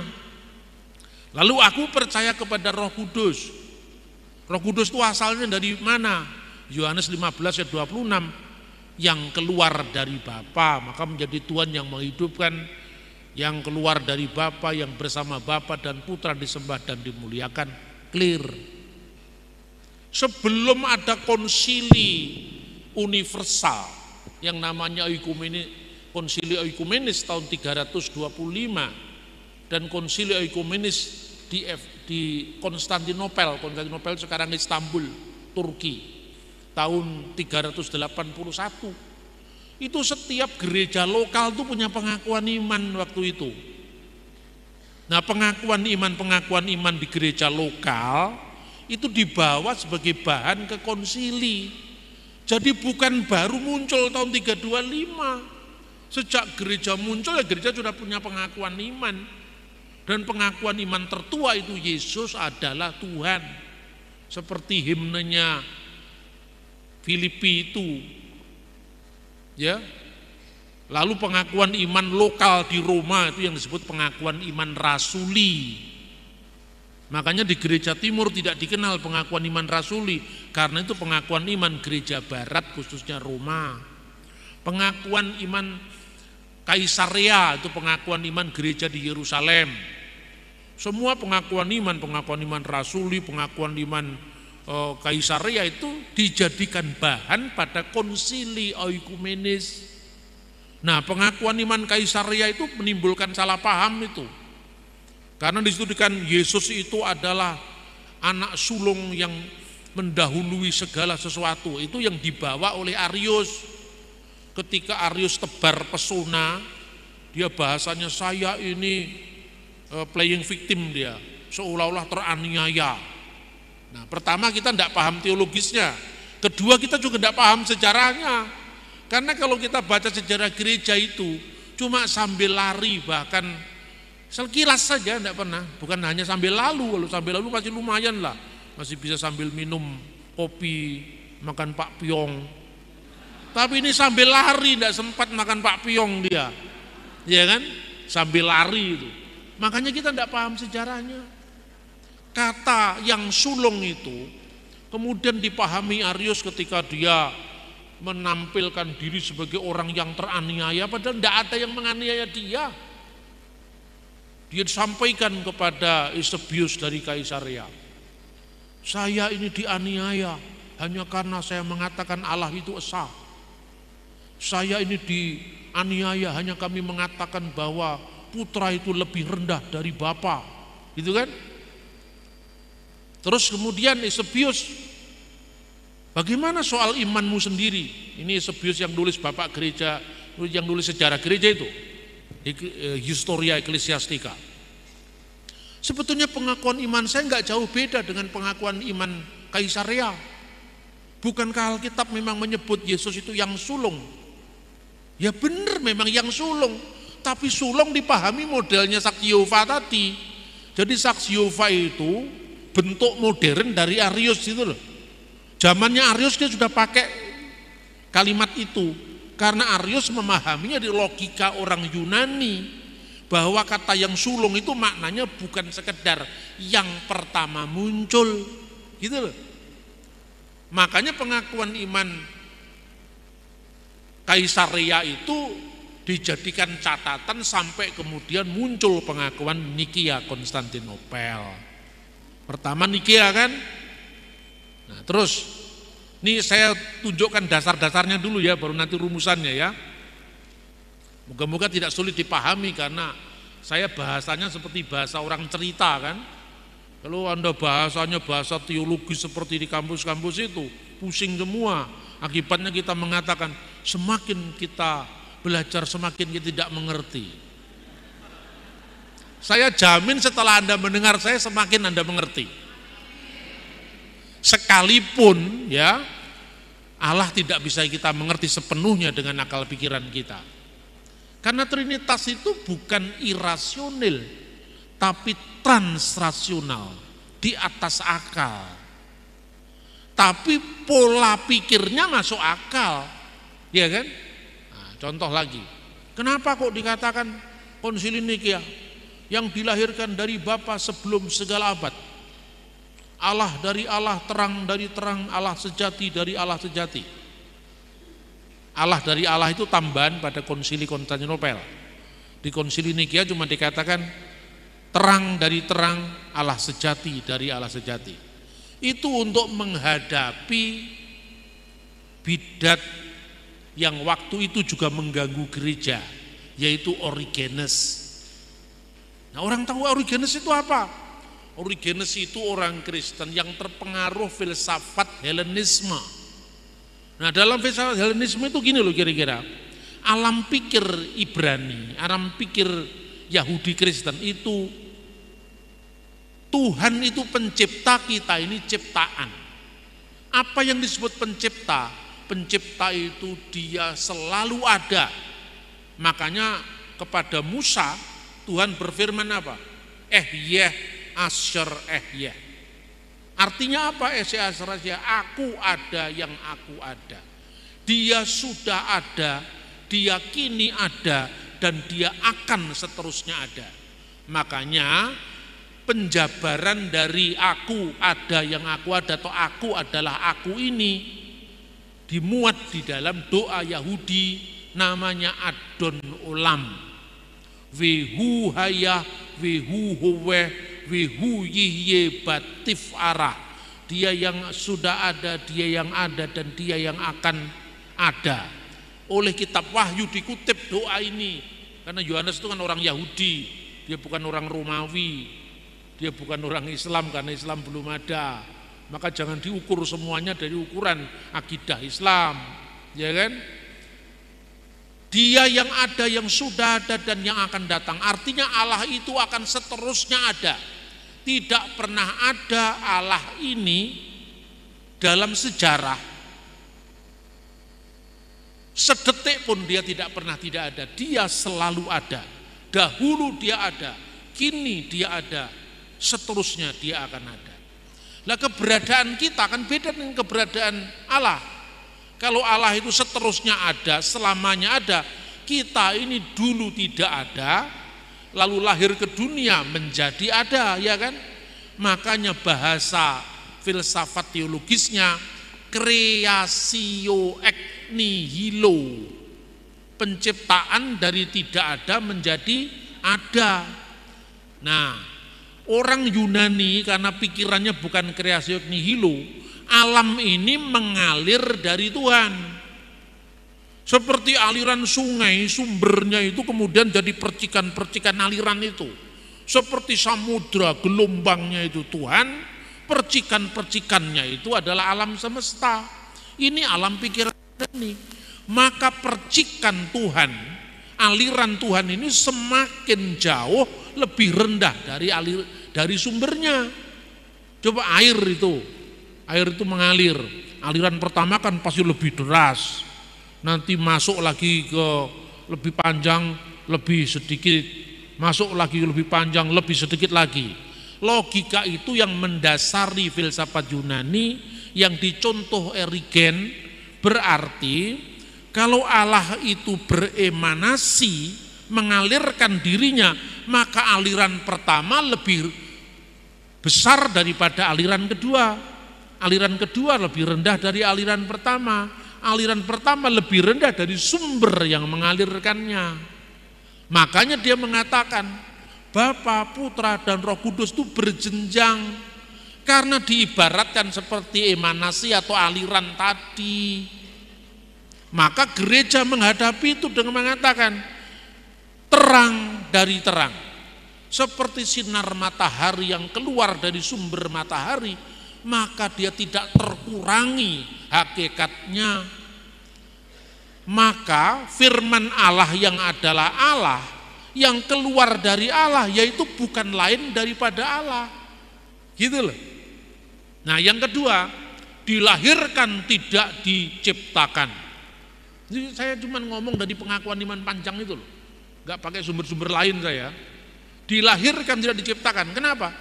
B: lalu aku percaya kepada Roh Kudus Roh Kudus itu asalnya dari mana? Yohanes 15 ayat 26 yang keluar dari Bapa maka menjadi Tuhan yang menghidupkan yang keluar dari Bapa yang bersama Bapa dan Putra disembah dan dimuliakan clear sebelum ada konsili universal yang namanya ekumenis konsili ekumenis tahun 325 dan konsili ekumenis di, di Konstantinopel, Konstantinopel sekarang Istanbul, Turki, tahun 381. Itu setiap gereja lokal itu punya pengakuan iman waktu itu. Nah pengakuan iman-pengakuan iman di gereja lokal itu dibawa sebagai bahan ke konsili. Jadi bukan baru muncul tahun 325. Sejak gereja muncul ya gereja sudah punya pengakuan iman. Dan pengakuan iman tertua itu Yesus adalah Tuhan. Seperti himnenya Filipi itu. Ya. Lalu pengakuan iman lokal di Roma itu yang disebut pengakuan iman rasuli. Makanya di gereja timur tidak dikenal pengakuan iman rasuli karena itu pengakuan iman gereja barat khususnya Roma. Pengakuan iman Kaisaria itu pengakuan iman gereja di Yerusalem. Semua pengakuan iman, pengakuan iman rasuli, pengakuan iman e, kaisaria itu dijadikan bahan pada konsili oikumenis. Nah, pengakuan iman kaisaria itu menimbulkan salah paham itu. Karena disitu Yesus itu adalah anak sulung yang mendahului segala sesuatu. Itu yang dibawa oleh Arius. Ketika Arius tebar pesona, dia bahasanya saya ini Eh, playing victim dia, seolah-olah teraniaya. Nah, pertama kita tidak paham teologisnya, kedua kita juga tidak paham sejarahnya. Karena kalau kita baca sejarah gereja itu cuma sambil lari bahkan sekilas saja tidak pernah, bukan hanya sambil lalu, kalau sambil lalu masih lumayan lah, masih bisa sambil minum kopi, makan pak piong. Tapi ini sambil lari tidak sempat makan pak piong dia, ya kan? Sambil lari itu. Makanya kita tidak paham sejarahnya. Kata yang sulung itu kemudian dipahami Arius ketika dia menampilkan diri sebagai orang yang teraniaya padahal tidak ada yang menganiaya dia. Dia disampaikan kepada Eusebius dari Kaisaria. Saya ini dianiaya hanya karena saya mengatakan Allah itu esa. Saya ini dianiaya hanya kami mengatakan bahwa putra itu lebih rendah dari bapa, gitu kan? Terus kemudian Eusebius Bagaimana soal imanmu sendiri? Ini Eusebius yang nulis Bapak Gereja, yang nulis sejarah gereja itu. Eh, Historia Ecclesiastica. Sebetulnya pengakuan iman saya nggak jauh beda dengan pengakuan iman Kaisaria. Bukankah Alkitab memang menyebut Yesus itu yang sulung? Ya benar memang yang sulung. Tapi sulung dipahami modelnya Saksi Yova tadi. Jadi Saksi Yova itu bentuk modern dari Arius itu loh. Zamannya Arius dia sudah pakai kalimat itu. Karena Arius memahaminya di logika orang Yunani bahwa kata yang sulung itu maknanya bukan sekedar yang pertama muncul gitu loh makanya pengakuan iman Kaisaria itu dijadikan catatan sampai kemudian muncul pengakuan Nikia Konstantinopel. Pertama Nikia kan? Nah, terus ini saya tunjukkan dasar-dasarnya dulu ya baru nanti rumusannya ya. Moga-moga tidak sulit dipahami karena saya bahasanya seperti bahasa orang cerita kan. Kalau Anda bahasanya bahasa teologis seperti di kampus-kampus itu, pusing semua. Akibatnya kita mengatakan semakin kita belajar semakin kita tidak mengerti. Saya jamin setelah Anda mendengar saya semakin Anda mengerti. Sekalipun ya Allah tidak bisa kita mengerti sepenuhnya dengan akal pikiran kita. Karena Trinitas itu bukan irasional, tapi transrasional, di atas akal. Tapi pola pikirnya masuk akal, ya kan? Contoh lagi, kenapa kok dikatakan konsili Nikia yang dilahirkan dari Bapa sebelum segala abad? Allah dari Allah, terang dari terang, Allah sejati dari Allah sejati. Allah dari Allah itu tambahan pada konsili Konstantinopel. Di konsili Nikia cuma dikatakan terang dari terang, Allah sejati dari Allah sejati. Itu untuk menghadapi bidat yang waktu itu juga mengganggu gereja, yaitu Origenes. Nah, orang tahu Origenes itu apa? Origenes itu orang Kristen yang terpengaruh filsafat Helenisme. Nah, dalam filsafat Helenisme itu gini loh kira-kira. Alam pikir Ibrani, alam pikir Yahudi Kristen itu Tuhan itu pencipta kita ini ciptaan. Apa yang disebut pencipta? pencipta itu dia selalu ada. Makanya kepada Musa Tuhan berfirman apa? Eh yeh asher eh yeh. Artinya apa eh asher eh, ya, Aku ada yang aku ada. Dia sudah ada, dia kini ada, dan dia akan seterusnya ada. Makanya penjabaran dari aku ada yang aku ada atau aku adalah aku ini dimuat di dalam doa Yahudi namanya Adon Olam. Wehu haya, wehu huwe, wehu yihye batif arah. Dia yang sudah ada, dia yang ada, dan dia yang akan ada. Oleh kitab Wahyu dikutip doa ini. Karena Yohanes itu kan orang Yahudi, dia bukan orang Romawi, dia bukan orang Islam karena Islam belum ada maka jangan diukur semuanya dari ukuran akidah Islam, ya kan? Dia yang ada, yang sudah ada, dan yang akan datang. Artinya Allah itu akan seterusnya ada. Tidak pernah ada Allah ini dalam sejarah. Sedetik pun dia tidak pernah tidak ada. Dia selalu ada. Dahulu dia ada, kini dia ada, seterusnya dia akan ada. Lah keberadaan kita kan beda dengan keberadaan Allah. Kalau Allah itu seterusnya ada, selamanya ada, kita ini dulu tidak ada, lalu lahir ke dunia menjadi ada, ya kan? Makanya bahasa filsafat teologisnya kreasio ex nihilo. Penciptaan dari tidak ada menjadi ada. Nah, Orang Yunani karena pikirannya bukan kreasiot nihilo, alam ini mengalir dari Tuhan. Seperti aliran sungai, sumbernya itu kemudian jadi percikan-percikan aliran itu. Seperti samudra, gelombangnya itu Tuhan, percikan-percikannya itu adalah alam semesta. Ini alam pikiran ini. Maka percikan Tuhan, aliran Tuhan ini semakin jauh lebih rendah dari aliran dari sumbernya. Coba air itu, air itu mengalir. Aliran pertama kan pasti lebih deras. Nanti masuk lagi ke lebih panjang, lebih sedikit. Masuk lagi lebih panjang, lebih sedikit lagi. Logika itu yang mendasari filsafat Yunani yang dicontoh Erigen berarti kalau Allah itu beremanasi mengalirkan dirinya, maka aliran pertama lebih besar daripada aliran kedua. Aliran kedua lebih rendah dari aliran pertama. Aliran pertama lebih rendah dari sumber yang mengalirkannya. Makanya dia mengatakan, Bapa, Putra, dan Roh Kudus itu berjenjang karena diibaratkan seperti emanasi atau aliran tadi. Maka gereja menghadapi itu dengan mengatakan, terang dari terang. Seperti sinar matahari yang keluar dari sumber matahari, maka dia tidak terkurangi hakikatnya. Maka firman Allah yang adalah Allah, yang keluar dari Allah yaitu bukan lain daripada Allah. Gitu loh. Nah, yang kedua, dilahirkan tidak diciptakan. Jadi saya cuma ngomong dari pengakuan iman panjang itu loh nggak pakai sumber-sumber lain saya. Dilahirkan tidak diciptakan. Kenapa?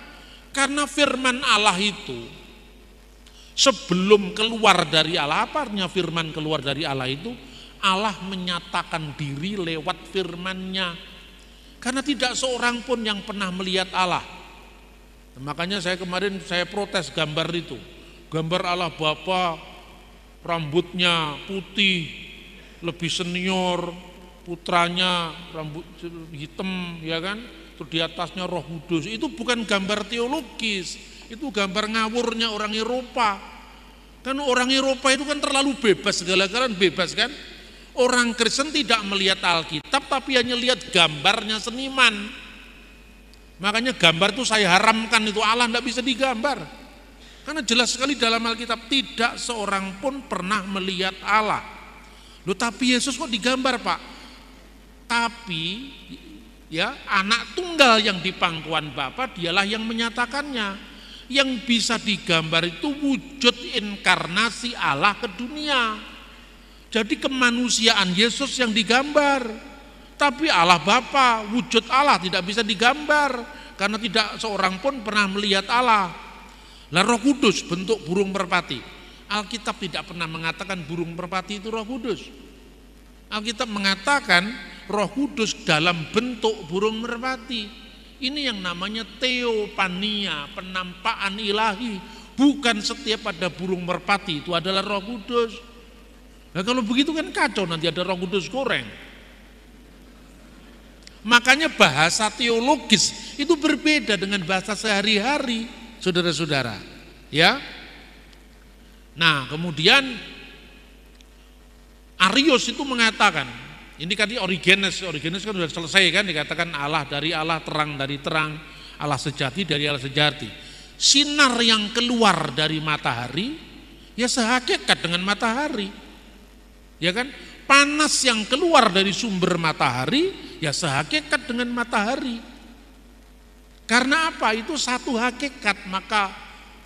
B: Karena firman Allah itu sebelum keluar dari Allah, apa firman keluar dari Allah itu? Allah menyatakan diri lewat firmannya. Karena tidak seorang pun yang pernah melihat Allah. Makanya saya kemarin saya protes gambar itu. Gambar Allah bapak rambutnya putih, lebih senior, putranya rambut hitam ya kan terus di atasnya roh kudus itu bukan gambar teologis itu gambar ngawurnya orang Eropa kan orang Eropa itu kan terlalu bebas segala-galanya bebas kan orang Kristen tidak melihat Alkitab tapi hanya lihat gambarnya seniman makanya gambar itu saya haramkan itu Allah tidak bisa digambar karena jelas sekali dalam Alkitab tidak seorang pun pernah melihat Allah Loh tapi Yesus kok digambar pak tapi ya anak tunggal yang di pangkuan Bapa dialah yang menyatakannya. Yang bisa digambar itu wujud inkarnasi Allah ke dunia. Jadi kemanusiaan Yesus yang digambar. Tapi Allah Bapa, wujud Allah tidak bisa digambar karena tidak seorang pun pernah melihat Allah. Lah Roh Kudus bentuk burung merpati. Alkitab tidak pernah mengatakan burung merpati itu Roh Kudus. Alkitab mengatakan Roh Kudus dalam bentuk burung merpati. Ini yang namanya teopania, penampakan ilahi. Bukan setiap ada burung merpati itu adalah Roh Kudus. Nah, kalau begitu kan kacau nanti ada Roh Kudus goreng. Makanya bahasa teologis itu berbeda dengan bahasa sehari-hari, saudara-saudara. Ya. Nah, kemudian Arius itu mengatakan ini kan di Origenes, Origenes kan sudah selesai kan dikatakan Allah dari Allah, terang dari terang, Allah sejati dari Allah sejati. Sinar yang keluar dari matahari ya sehakikat dengan matahari. Ya kan? Panas yang keluar dari sumber matahari ya sehakikat dengan matahari. Karena apa? Itu satu hakikat, maka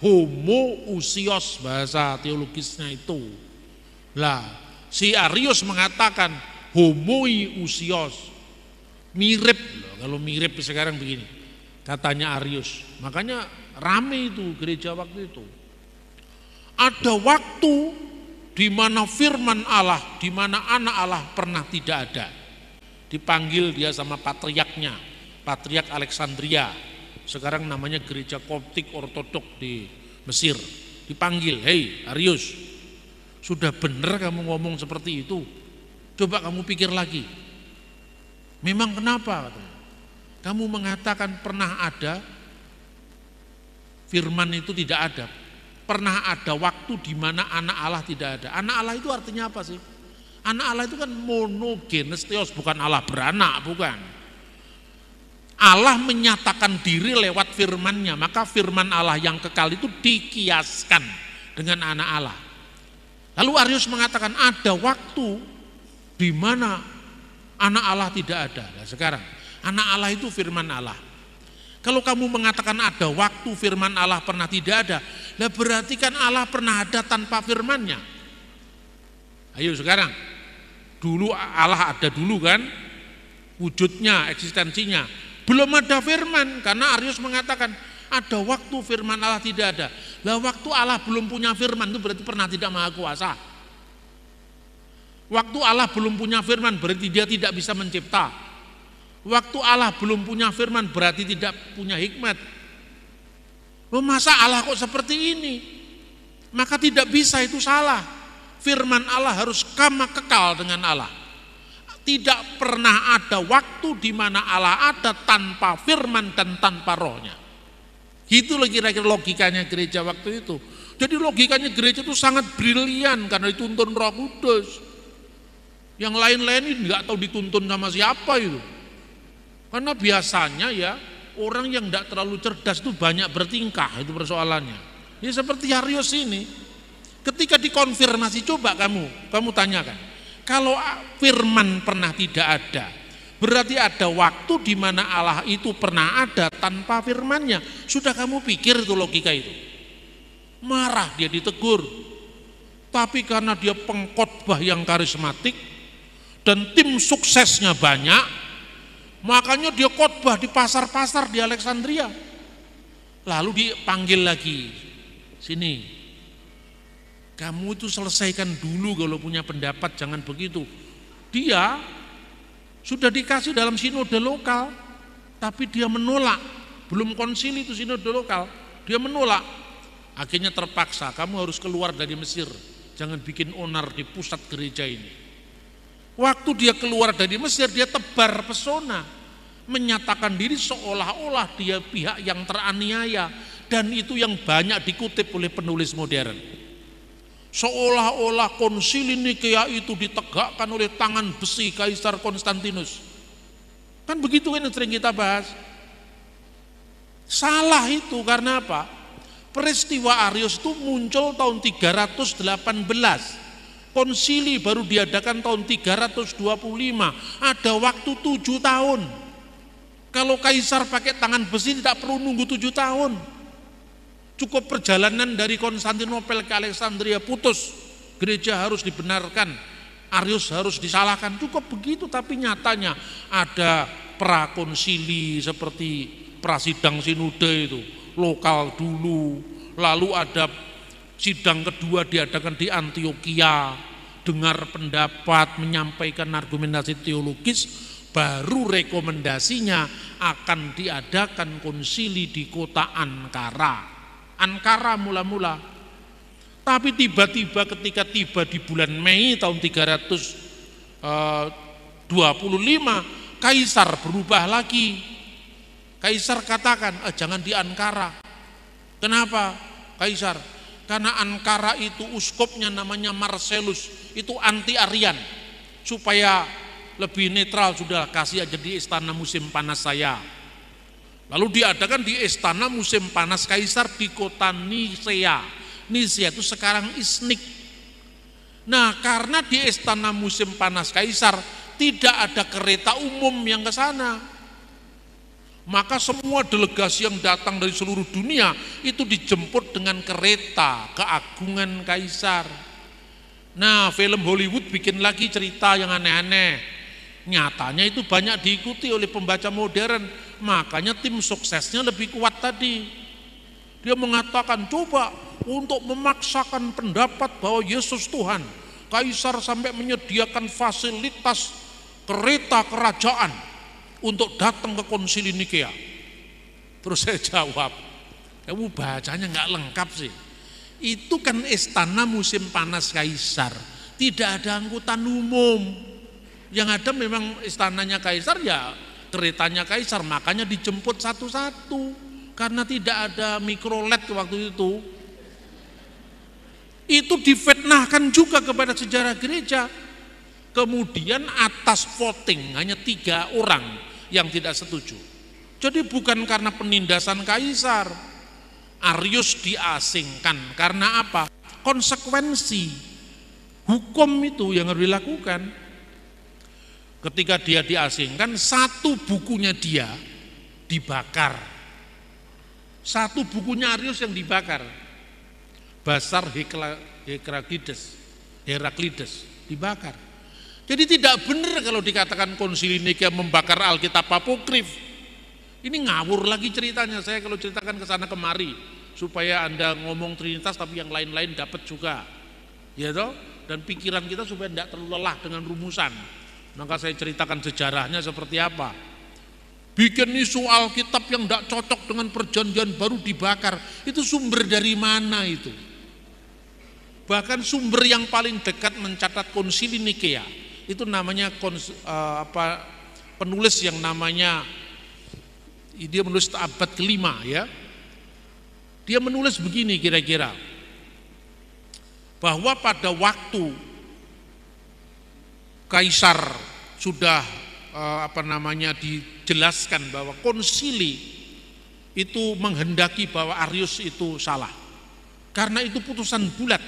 B: homo usios bahasa teologisnya itu. Lah, si Arius mengatakan homoi usios. Mirip loh, kalau mirip sekarang begini. Katanya Arius. Makanya rame itu gereja waktu itu. Ada waktu di mana firman Allah, di mana anak Allah pernah tidak ada. Dipanggil dia sama patriaknya, patriak Alexandria. Sekarang namanya gereja Koptik Ortodok di Mesir. Dipanggil, "Hei, Arius, sudah benar kamu ngomong seperti itu?" Coba kamu pikir lagi. Memang kenapa? Kamu mengatakan pernah ada, firman itu tidak ada. Pernah ada waktu di mana anak Allah tidak ada. Anak Allah itu artinya apa sih? Anak Allah itu kan monogenes teos, bukan Allah beranak, bukan. Allah menyatakan diri lewat firmannya, maka firman Allah yang kekal itu dikiaskan dengan anak Allah. Lalu Arius mengatakan ada waktu di mana anak Allah tidak ada. Nah, sekarang anak Allah itu firman Allah. Kalau kamu mengatakan ada waktu firman Allah pernah tidak ada, lah berarti kan Allah pernah ada tanpa firmannya. Ayo sekarang, dulu Allah ada dulu kan, wujudnya, eksistensinya. Belum ada firman, karena Arius mengatakan ada waktu firman Allah tidak ada. Lah waktu Allah belum punya firman itu berarti pernah tidak maha kuasa. Waktu Allah belum punya firman berarti dia tidak bisa mencipta. Waktu Allah belum punya firman berarti tidak punya hikmat. Loh masa Allah kok seperti ini? Maka tidak bisa itu salah. Firman Allah harus kama kekal dengan Allah. Tidak pernah ada waktu di mana Allah ada tanpa firman dan tanpa rohnya. Itulah kira-kira logikanya gereja waktu itu. Jadi logikanya gereja itu sangat brilian karena dituntun roh kudus. Yang lain-lain ini nggak tahu dituntun sama siapa itu. Karena biasanya ya orang yang tidak terlalu cerdas itu banyak bertingkah itu persoalannya. Ya seperti Harius ini, ketika dikonfirmasi coba kamu, kamu tanyakan. Kalau firman pernah tidak ada, berarti ada waktu di mana Allah itu pernah ada tanpa firmannya. Sudah kamu pikir itu logika itu. Marah dia ditegur. Tapi karena dia pengkotbah yang karismatik, dan tim suksesnya banyak, makanya dia khotbah di pasar-pasar di Alexandria. Lalu dipanggil lagi, sini, kamu itu selesaikan dulu kalau punya pendapat, jangan begitu. Dia sudah dikasih dalam sinode lokal, tapi dia menolak. Belum konsili itu sinode lokal, dia menolak. Akhirnya terpaksa, kamu harus keluar dari Mesir. Jangan bikin onar di pusat gereja ini. Waktu dia keluar dari Mesir, dia tebar pesona, menyatakan diri seolah-olah dia pihak yang teraniaya, dan itu yang banyak dikutip oleh penulis modern. Seolah-olah konsili Nikea itu ditegakkan oleh tangan besi Kaisar Konstantinus. Kan begitu kan yang sering kita bahas. Salah itu karena apa? Peristiwa Arius itu muncul tahun 318 Konsili baru diadakan tahun 325, ada waktu tujuh tahun. Kalau kaisar pakai tangan besi tidak perlu nunggu tujuh tahun. Cukup perjalanan dari Konstantinopel ke Alexandria putus. Gereja harus dibenarkan, Arius harus disalahkan. Cukup begitu tapi nyatanya ada prakonsili seperti prasidang sinode itu, lokal dulu, lalu ada Sidang kedua diadakan di Antioquia, dengar pendapat, menyampaikan argumentasi teologis, baru rekomendasinya akan diadakan konsili di kota Ankara. Ankara mula-mula. Tapi tiba-tiba ketika tiba di bulan Mei tahun 325, eh, Kaisar berubah lagi. Kaisar katakan, eh, jangan di Ankara. Kenapa? Kaisar, karena Ankara itu uskupnya namanya Marcellus, itu anti Aryan. Supaya lebih netral sudah kasih aja di istana musim panas saya. Lalu diadakan di istana musim panas kaisar di kota Nisea. Nisea itu sekarang Isnik. Nah, karena di istana musim panas kaisar tidak ada kereta umum yang ke sana maka semua delegasi yang datang dari seluruh dunia itu dijemput dengan kereta keagungan kaisar. Nah, film Hollywood bikin lagi cerita yang aneh-aneh. Nyatanya itu banyak diikuti oleh pembaca modern, makanya tim suksesnya lebih kuat tadi. Dia mengatakan, "Coba untuk memaksakan pendapat bahwa Yesus Tuhan, kaisar sampai menyediakan fasilitas kereta kerajaan." untuk datang ke konsili Nikea. Terus saya jawab, kamu bacanya nggak lengkap sih. Itu kan istana musim panas Kaisar. Tidak ada angkutan umum. Yang ada memang istananya Kaisar ya keretanya Kaisar. Makanya dijemput satu-satu. Karena tidak ada mikrolet waktu itu. Itu difitnahkan juga kepada sejarah gereja. Kemudian atas voting hanya tiga orang yang tidak setuju. Jadi bukan karena penindasan kaisar. Arius diasingkan karena apa? Konsekuensi hukum itu yang harus dilakukan. Ketika dia diasingkan, satu bukunya dia dibakar. Satu bukunya Arius yang dibakar. Basar Hekla, Heraklides, Heraklides dibakar. Jadi tidak benar kalau dikatakan konsili Nikea membakar Alkitab apokrif. Ini ngawur lagi ceritanya saya kalau ceritakan ke sana kemari supaya Anda ngomong Trinitas tapi yang lain-lain dapat juga. Ya toh? Dan pikiran kita supaya tidak terlalu lelah dengan rumusan. Maka saya ceritakan sejarahnya seperti apa. Bikin soal kitab yang tidak cocok dengan perjanjian baru dibakar. Itu sumber dari mana itu? Bahkan sumber yang paling dekat mencatat konsili Nikea itu namanya kons, uh, apa, penulis yang namanya dia menulis abad kelima ya. Dia menulis begini kira-kira bahwa pada waktu kaisar sudah uh, apa namanya dijelaskan bahwa konsili itu menghendaki bahwa Arius itu salah. Karena itu putusan bulat.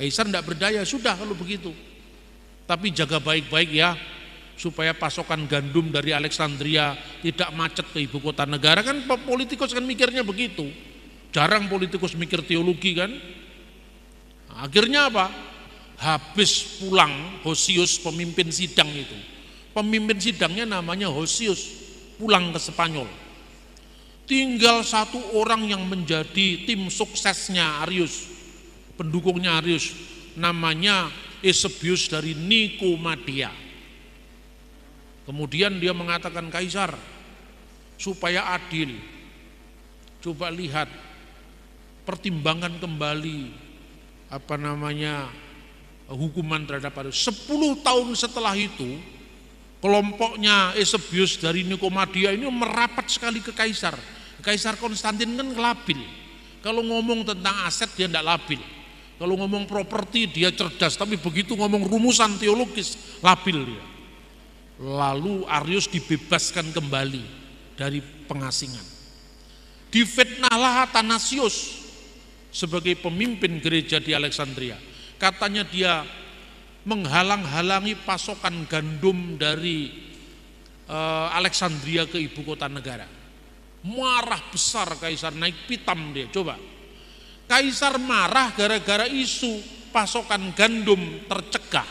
B: Kaisar tidak berdaya, sudah kalau begitu. Tapi jaga baik-baik ya supaya pasokan gandum dari Alexandria tidak macet ke ibu kota negara kan politikus kan mikirnya begitu jarang politikus mikir teologi kan akhirnya apa habis pulang Hosius pemimpin sidang itu pemimpin sidangnya namanya Hosius pulang ke Spanyol tinggal satu orang yang menjadi tim suksesnya Arius pendukungnya Arius namanya Esebius dari Nikomadia. Kemudian dia mengatakan kaisar supaya adil. Coba lihat pertimbangan kembali apa namanya hukuman terhadap Paulus. Sepuluh tahun setelah itu kelompoknya Esebius dari Nikomadia ini merapat sekali ke kaisar. Kaisar Konstantin kan labil. Kalau ngomong tentang aset dia tidak labil. Kalau ngomong properti dia cerdas, tapi begitu ngomong rumusan teologis labil dia. Lalu Arius dibebaskan kembali dari pengasingan. Di Difitnahlah Atanasius sebagai pemimpin gereja di Alexandria. Katanya dia menghalang-halangi pasokan gandum dari uh, Alexandria ke ibu kota negara. Marah besar Kaisar naik pitam dia. Coba Kaisar marah gara-gara isu pasokan gandum tercegah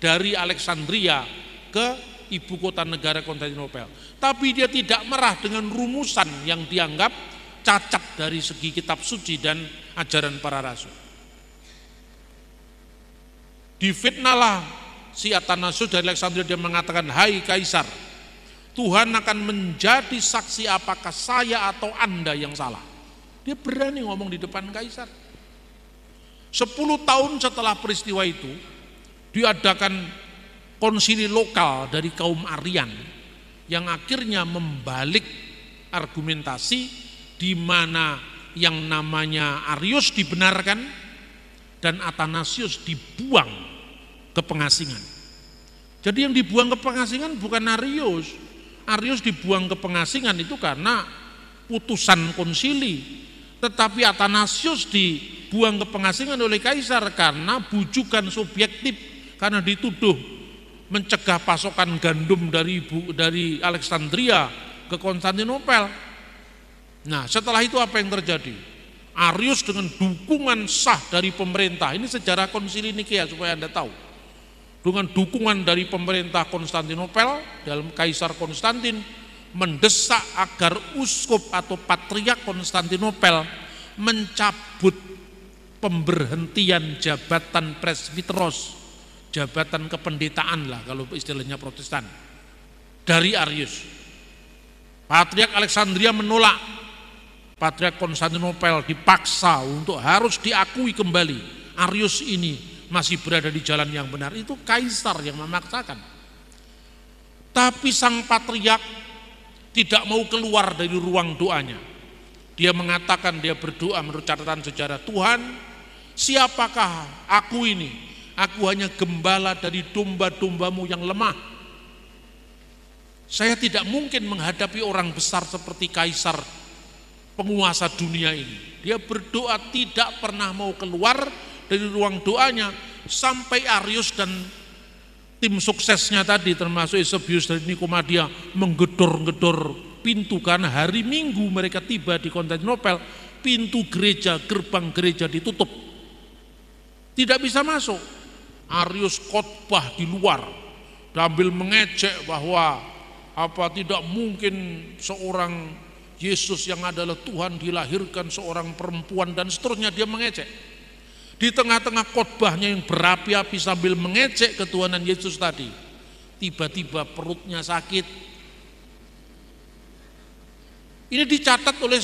B: dari Alexandria ke ibu kota negara Konstantinopel. Tapi dia tidak marah dengan rumusan yang dianggap cacat dari segi kitab suci dan ajaran para rasul. Difitnalah si Atanasus dari Alexandria dia mengatakan, "Hai kaisar, Tuhan akan menjadi saksi apakah saya atau Anda yang salah." Dia berani ngomong di depan kaisar. Sepuluh tahun setelah peristiwa itu, diadakan konsili lokal dari kaum Aryan yang akhirnya membalik argumentasi di mana yang namanya Arius dibenarkan dan Athanasius dibuang ke pengasingan. Jadi yang dibuang ke pengasingan bukan Arius. Arius dibuang ke pengasingan itu karena putusan konsili tetapi Athanasius dibuang ke pengasingan oleh kaisar karena bujukan subjektif karena dituduh mencegah pasokan gandum dari ibu dari Alexandria ke Konstantinopel. Nah, setelah itu apa yang terjadi? Arius dengan dukungan sah dari pemerintah. Ini sejarah konsili Nikea supaya Anda tahu dengan dukungan dari pemerintah Konstantinopel dalam Kaisar Konstantin mendesak agar uskup atau patriak Konstantinopel mencabut pemberhentian jabatan presbiteros, jabatan kependetaan lah kalau istilahnya Protestan dari Arius. patriak Alexandria menolak. patriak Konstantinopel dipaksa untuk harus diakui kembali Arius ini masih berada di jalan yang benar. Itu kaisar yang memaksakan. Tapi sang patriak tidak mau keluar dari ruang doanya. Dia mengatakan dia berdoa menurut catatan sejarah, Tuhan siapakah aku ini? Aku hanya gembala dari domba-dombamu yang lemah. Saya tidak mungkin menghadapi orang besar seperti kaisar penguasa dunia ini. Dia berdoa tidak pernah mau keluar dari ruang doanya sampai Arius dan tim suksesnya tadi termasuk Eusebius dan Nikomadia menggedor-gedor pintu karena hari Minggu mereka tiba di Konstantinopel pintu gereja gerbang gereja ditutup tidak bisa masuk Arius khotbah di luar sambil mengecek bahwa apa tidak mungkin seorang Yesus yang adalah Tuhan dilahirkan seorang perempuan dan seterusnya dia mengecek di tengah-tengah khotbahnya yang berapi-api sambil mengecek ketuhanan Yesus tadi, tiba-tiba perutnya sakit. Ini dicatat oleh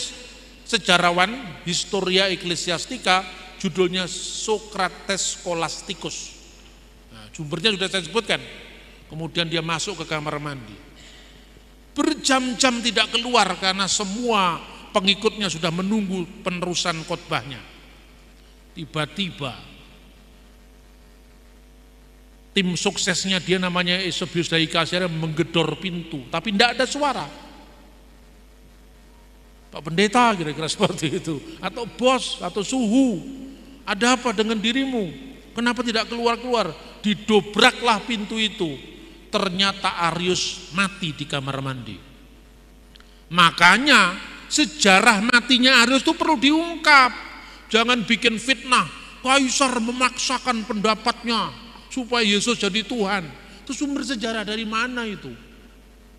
B: sejarawan Historia Ecclesiastica judulnya Socrates Scholasticus. Nah, sumbernya sudah saya sebutkan. Kemudian dia masuk ke kamar mandi. Berjam-jam tidak keluar karena semua pengikutnya sudah menunggu penerusan khotbahnya tiba-tiba tim suksesnya dia namanya Esobius dari Kasir menggedor pintu, tapi tidak ada suara. Pak Pendeta kira-kira seperti itu, atau bos, atau suhu, ada apa dengan dirimu? Kenapa tidak keluar-keluar? Didobraklah pintu itu. Ternyata Arius mati di kamar mandi. Makanya sejarah matinya Arius itu perlu diungkap. Jangan bikin fitnah. Kaisar memaksakan pendapatnya supaya Yesus jadi Tuhan. Itu sumber sejarah dari mana itu?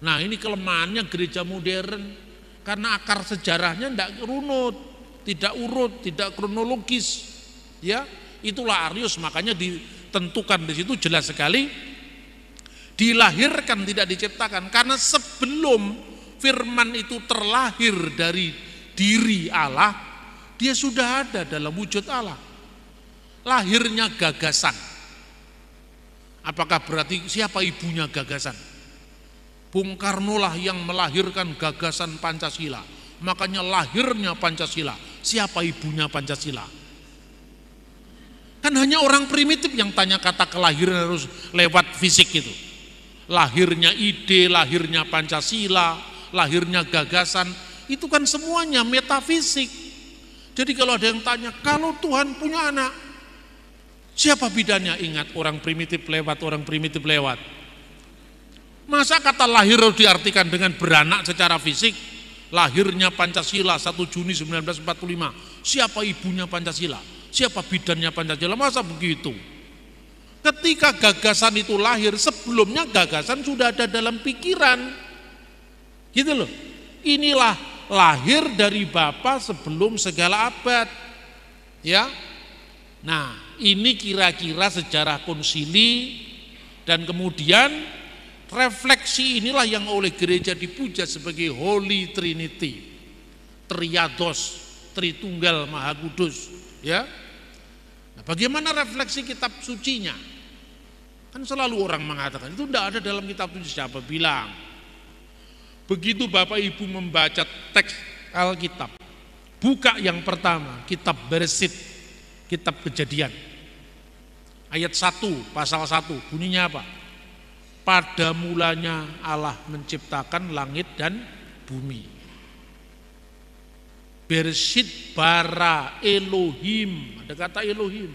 B: Nah ini kelemahannya gereja modern. Karena akar sejarahnya tidak runut, tidak urut, tidak kronologis. Ya, itulah Arius makanya ditentukan di situ jelas sekali dilahirkan tidak diciptakan karena sebelum firman itu terlahir dari diri Allah dia sudah ada dalam wujud Allah. Lahirnya gagasan. Apakah berarti siapa ibunya gagasan? Bung Karno lah yang melahirkan gagasan Pancasila. Makanya lahirnya Pancasila. Siapa ibunya Pancasila? Kan hanya orang primitif yang tanya kata kelahiran harus lewat fisik itu. Lahirnya ide, lahirnya Pancasila, lahirnya gagasan, itu kan semuanya metafisik. Jadi kalau ada yang tanya, kalau Tuhan punya anak, siapa bidannya? Ingat orang primitif lewat, orang primitif lewat. Masa kata lahir diartikan dengan beranak secara fisik? Lahirnya Pancasila 1 Juni 1945. Siapa ibunya Pancasila? Siapa bidannya Pancasila? Masa begitu? Ketika gagasan itu lahir, sebelumnya gagasan sudah ada dalam pikiran. Gitu loh. Inilah lahir dari Bapa sebelum segala abad. Ya. Nah, ini kira-kira sejarah konsili dan kemudian refleksi inilah yang oleh gereja dipuja sebagai Holy Trinity. Triados, Tritunggal Maha Kudus, ya. Nah, bagaimana refleksi kitab sucinya? Kan selalu orang mengatakan itu tidak ada dalam kitab suci siapa bilang. Begitu Bapak Ibu membaca teks Alkitab, buka yang pertama, kitab Beresit, kitab Kejadian. Ayat 1, pasal 1, bunyinya apa? Pada mulanya Allah menciptakan langit dan bumi. Bersit bara Elohim, ada kata Elohim.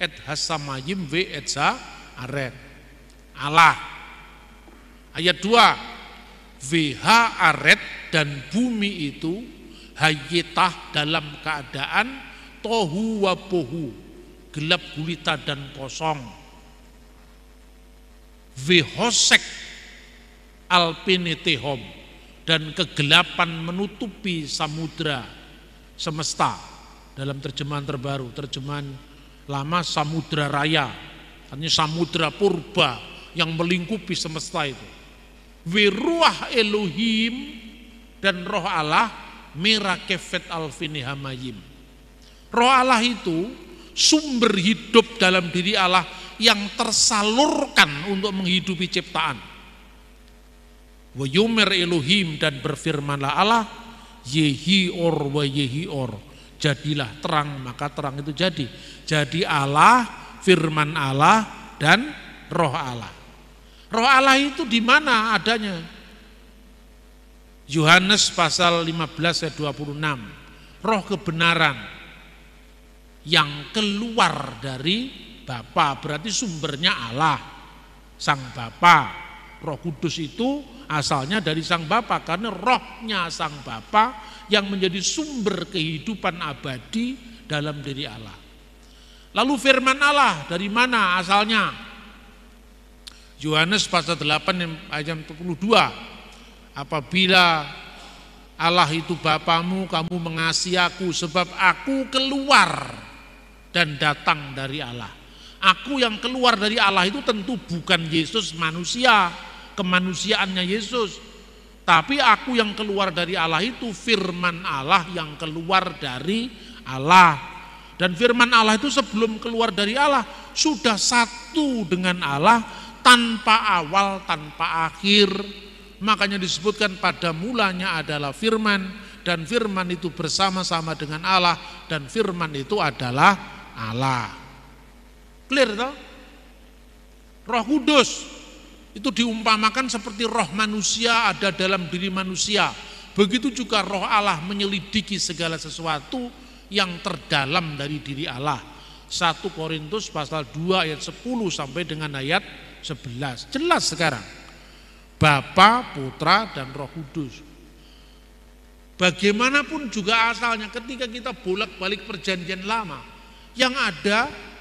B: Et hasamayim ve etza aren. Allah. Ayat 2, VH aret dan bumi itu hayitah dalam keadaan tohu wa pohu, gelap gulita dan kosong. Vihosek alpinitihom dan kegelapan menutupi samudra semesta dalam terjemahan terbaru terjemahan lama samudra raya artinya samudra purba yang melingkupi semesta itu wiruah Elohim dan roh Allah mirakefet alfinihamayim. Roh Allah itu sumber hidup dalam diri Allah yang tersalurkan untuk menghidupi ciptaan. Wa Elohim dan berfirmanlah Allah, yehi or wa yehi or. Jadilah terang, maka terang itu jadi. Jadi Allah, firman Allah, dan roh Allah. Roh Allah itu di mana adanya? Yohanes pasal 15 ayat 26. Roh kebenaran yang keluar dari Bapa berarti sumbernya Allah, Sang Bapa. Roh Kudus itu asalnya dari Sang Bapa karena rohnya Sang Bapa yang menjadi sumber kehidupan abadi dalam diri Allah. Lalu firman Allah dari mana asalnya? Yohanes pasal 8 ayat 42. Apabila Allah itu Bapamu, kamu mengasihi aku sebab aku keluar dan datang dari Allah. Aku yang keluar dari Allah itu tentu bukan Yesus manusia, kemanusiaannya Yesus. Tapi aku yang keluar dari Allah itu firman Allah yang keluar dari Allah. Dan firman Allah itu sebelum keluar dari Allah sudah satu dengan Allah tanpa awal, tanpa akhir. Makanya disebutkan pada mulanya adalah firman dan firman itu bersama-sama dengan Allah dan firman itu adalah Allah. Clear toh? Roh Kudus itu diumpamakan seperti roh manusia ada dalam diri manusia. Begitu juga roh Allah menyelidiki segala sesuatu yang terdalam dari diri Allah. 1 Korintus pasal 2 ayat 10 sampai dengan ayat sebelas. Jelas sekarang. Bapa, Putra, dan Roh Kudus. Bagaimanapun juga asalnya ketika kita bolak-balik perjanjian lama. Yang ada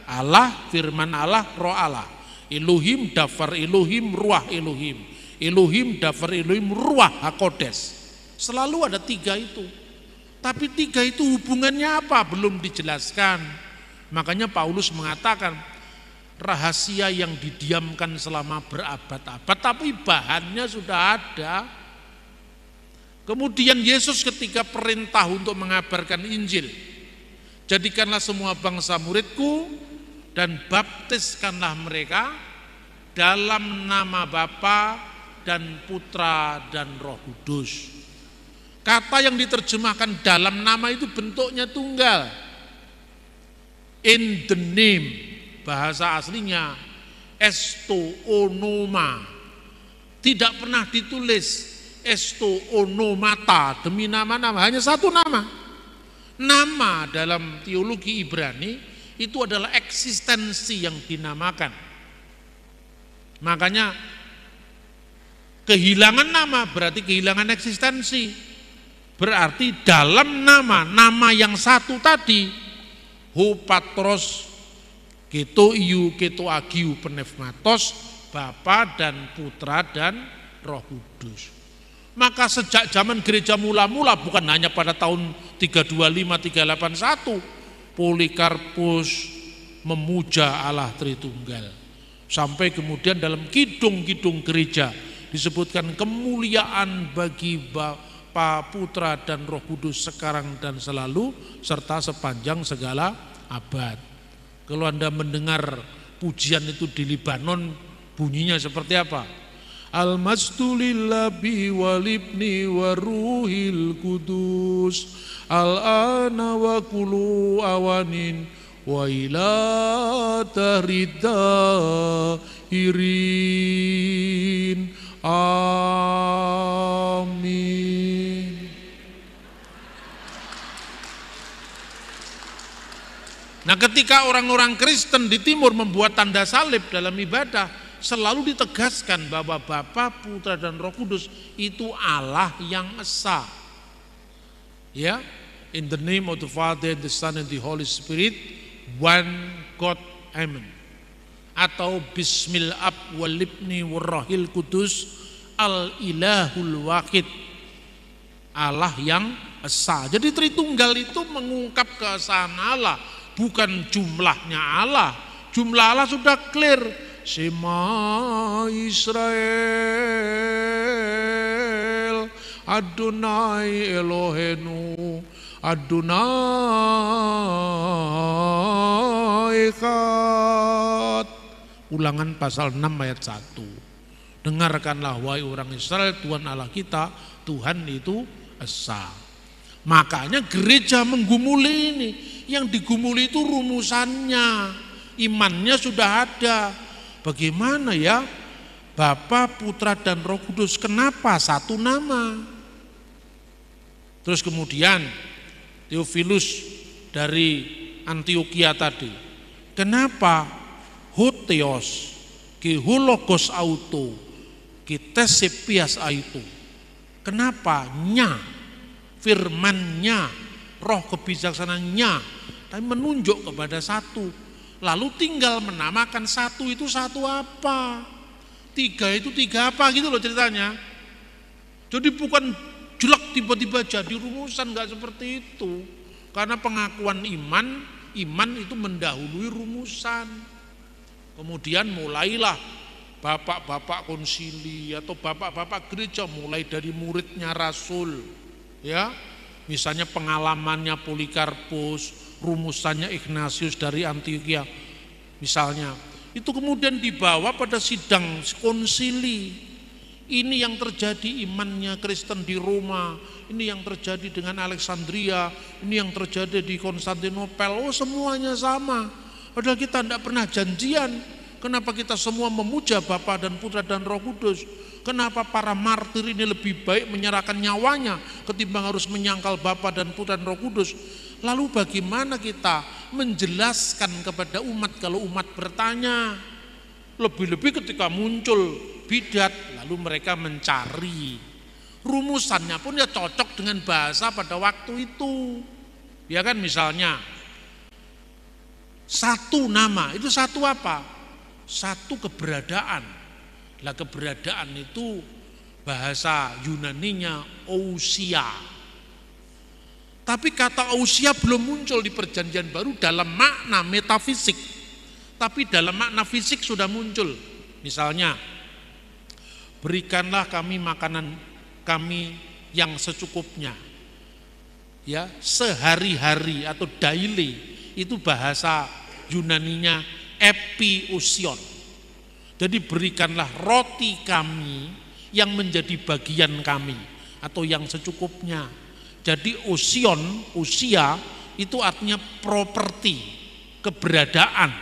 B: Allah, firman Allah, roh Allah. Elohim, dafar Elohim, ruah Elohim. Elohim, dafar Elohim, ruah hakodes. Selalu ada tiga itu. Tapi tiga itu hubungannya apa? Belum dijelaskan. Makanya Paulus mengatakan, rahasia yang didiamkan selama berabad-abad, tapi bahannya sudah ada. Kemudian Yesus ketika perintah untuk mengabarkan Injil, jadikanlah semua bangsa muridku dan baptiskanlah mereka dalam nama Bapa dan Putra dan Roh Kudus. Kata yang diterjemahkan dalam nama itu bentuknya tunggal. In the name bahasa aslinya onoma tidak pernah ditulis estonomata demi nama-nama hanya satu nama nama dalam teologi Ibrani itu adalah eksistensi yang dinamakan makanya kehilangan nama berarti kehilangan eksistensi berarti dalam nama nama yang satu tadi hupatros Keto gitu Iu, keto gitu agiu penefmatos Bapa dan Putra dan Roh Kudus. Maka sejak zaman gereja mula-mula bukan hanya pada tahun 325 381 Polikarpus memuja Allah Tritunggal. Sampai kemudian dalam kidung-kidung gereja disebutkan kemuliaan bagi Bapa, Putra dan Roh Kudus sekarang dan selalu serta sepanjang segala abad. Kalau Anda mendengar pujian itu di Libanon, bunyinya seperti apa? Al-mastu walibni waruhil kudus Al-ana wa kulu awanin wa ila tahrita irin Amin Nah ketika orang-orang Kristen di timur membuat tanda salib dalam ibadah, selalu ditegaskan bahwa Bapa, Putra, dan Roh Kudus itu Allah yang Esa. Ya, in the name of the Father, the Son, and the Holy Spirit, one God, Amen. Atau Bismillah, walibni warrahil kudus al ilahul wakid. Allah yang Esa. Jadi Tritunggal itu mengungkap keesaan Allah bukan jumlahnya Allah. Jumlah Allah sudah clear. Sima Israel Adonai Elohenu Adonai Kat Ulangan pasal 6 ayat 1. Dengarkanlah wahai orang Israel Tuhan Allah kita, Tuhan itu Esa. Makanya gereja menggumuli ini. Yang digumuli itu rumusannya. Imannya sudah ada. Bagaimana ya? Bapak, Putra, dan Roh Kudus. Kenapa satu nama? Terus kemudian Teofilus dari Antioquia tadi. Kenapa hoteos Kehulogos auto Kita sepias auto? Kenapa Nyah firmannya, roh kebijaksanaannya, tapi menunjuk kepada satu. Lalu tinggal menamakan satu itu satu apa. Tiga itu tiga apa gitu loh ceritanya. Jadi bukan jelek tiba-tiba jadi rumusan, nggak seperti itu. Karena pengakuan iman, iman itu mendahului rumusan. Kemudian mulailah bapak-bapak konsili atau bapak-bapak gereja mulai dari muridnya rasul Ya, misalnya pengalamannya Polikarpus, rumusannya Ignatius dari Antioquia, misalnya. Itu kemudian dibawa pada sidang konsili. Ini yang terjadi imannya Kristen di Roma, ini yang terjadi dengan Alexandria, ini yang terjadi di Konstantinopel. Oh, semuanya sama. Padahal kita tidak pernah janjian. Kenapa kita semua memuja Bapa dan Putra dan Roh Kudus? Kenapa para martir ini lebih baik menyerahkan nyawanya ketimbang harus menyangkal Bapa dan Putra dan Roh Kudus? Lalu bagaimana kita menjelaskan kepada umat kalau umat bertanya? Lebih-lebih ketika muncul bidat lalu mereka mencari. Rumusannya pun ya cocok dengan bahasa pada waktu itu. Ya kan misalnya satu nama itu satu apa? Satu keberadaan lah keberadaan itu bahasa Yunaninya ousia. Tapi kata ousia belum muncul di perjanjian baru dalam makna metafisik. Tapi dalam makna fisik sudah muncul. Misalnya, berikanlah kami makanan kami yang secukupnya. Ya, sehari-hari atau daily itu bahasa Yunaninya epiusion jadi berikanlah roti kami yang menjadi bagian kami atau yang secukupnya. Jadi usion, usia itu artinya properti, keberadaan,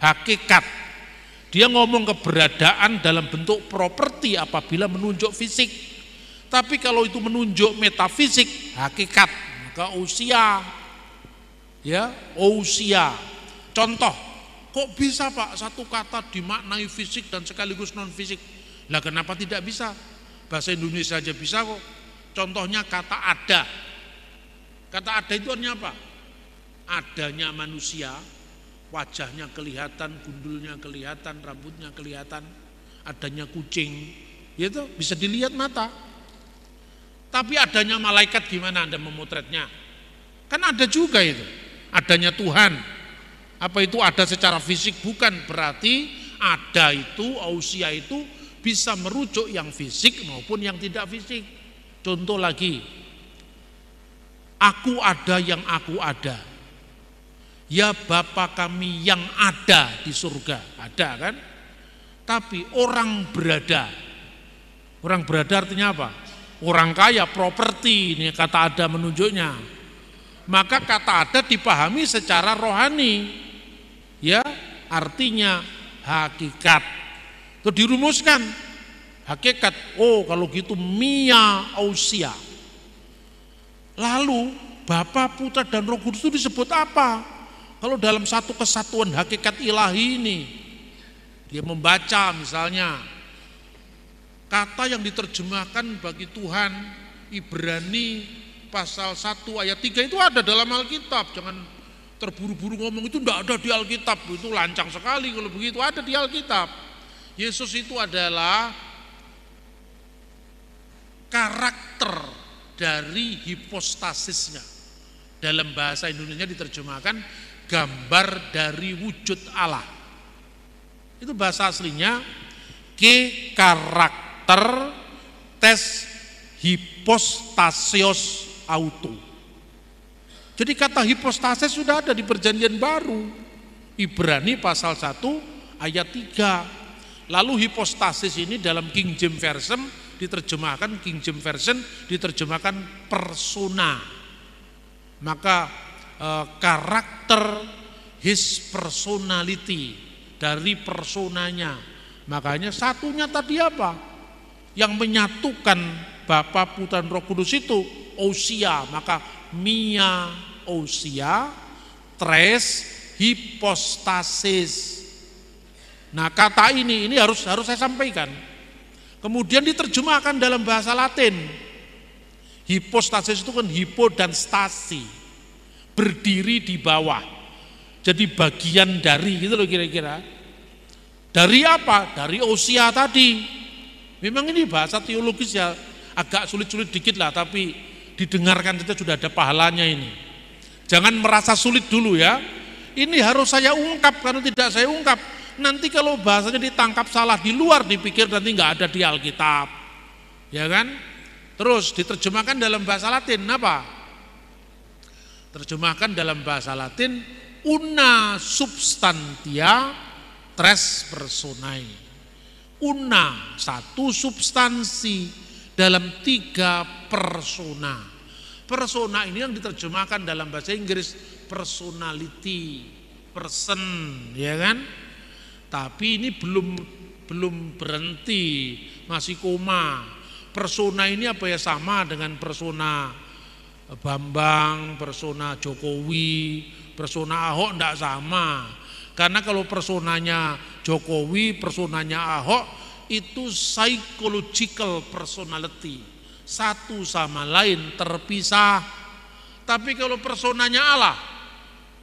B: hakikat. Dia ngomong keberadaan dalam bentuk properti apabila menunjuk fisik. Tapi kalau itu menunjuk metafisik, hakikat, ke usia. Ya, oh usia. Contoh, Kok bisa Pak satu kata dimaknai fisik dan sekaligus non fisik? Lah kenapa tidak bisa? Bahasa Indonesia aja bisa kok. Contohnya kata ada. Kata ada itu artinya apa? Adanya manusia, wajahnya kelihatan, gundulnya kelihatan, rambutnya kelihatan, adanya kucing, itu ya bisa dilihat mata. Tapi adanya malaikat gimana Anda memotretnya? Kan ada juga itu. Adanya Tuhan, apa itu ada secara fisik? Bukan berarti ada itu, ausia itu bisa merujuk yang fisik maupun yang tidak fisik. Contoh lagi, aku ada yang aku ada. Ya Bapak kami yang ada di surga, ada kan? Tapi orang berada, orang berada artinya apa? Orang kaya, properti, ini kata ada menunjuknya. Maka kata ada dipahami secara rohani, artinya hakikat. Itu dirumuskan hakikat. Oh, kalau gitu mia ausia. Lalu Bapa, Putra dan Roh Kudus itu disebut apa? Kalau dalam satu kesatuan hakikat ilahi ini dia membaca misalnya kata yang diterjemahkan bagi Tuhan Ibrani pasal 1 ayat 3 itu ada dalam Alkitab. Jangan terburu-buru ngomong itu tidak ada di Alkitab itu lancang sekali kalau begitu ada di Alkitab Yesus itu adalah karakter dari hipostasisnya dalam bahasa Indonesia diterjemahkan gambar dari wujud Allah itu bahasa aslinya ke karakter tes hipostasios auto jadi kata hipostase sudah ada di perjanjian baru. Ibrani pasal 1 ayat 3. Lalu hipostasis ini dalam King James Version diterjemahkan King James Version diterjemahkan persona. Maka eh, karakter his personality dari personanya. Makanya satunya tadi apa? Yang menyatukan Bapa Putra Roh Kudus itu Osia, maka mia osia, tres hipostasis. Nah kata ini ini harus harus saya sampaikan. Kemudian diterjemahkan dalam bahasa Latin. Hipostasis itu kan hipo dan stasi. Berdiri di bawah. Jadi bagian dari gitu loh kira-kira. Dari apa? Dari usia tadi. Memang ini bahasa teologis ya agak sulit-sulit dikit lah tapi didengarkan saja sudah ada pahalanya ini. Jangan merasa sulit dulu ya. Ini harus saya ungkap karena tidak saya ungkap. Nanti kalau bahasanya ditangkap salah di luar dipikir nanti nggak ada di Alkitab. Ya kan? Terus diterjemahkan dalam bahasa Latin apa? Terjemahkan dalam bahasa Latin una substantia tres personae. Una satu substansi, dalam tiga persona. Persona ini yang diterjemahkan dalam bahasa Inggris personality, person, ya kan? Tapi ini belum belum berhenti, masih koma. Persona ini apa ya sama dengan persona Bambang, persona Jokowi, persona Ahok Tidak sama. Karena kalau personanya Jokowi, personanya Ahok itu psychological personality. Satu sama lain terpisah. Tapi kalau personanya Allah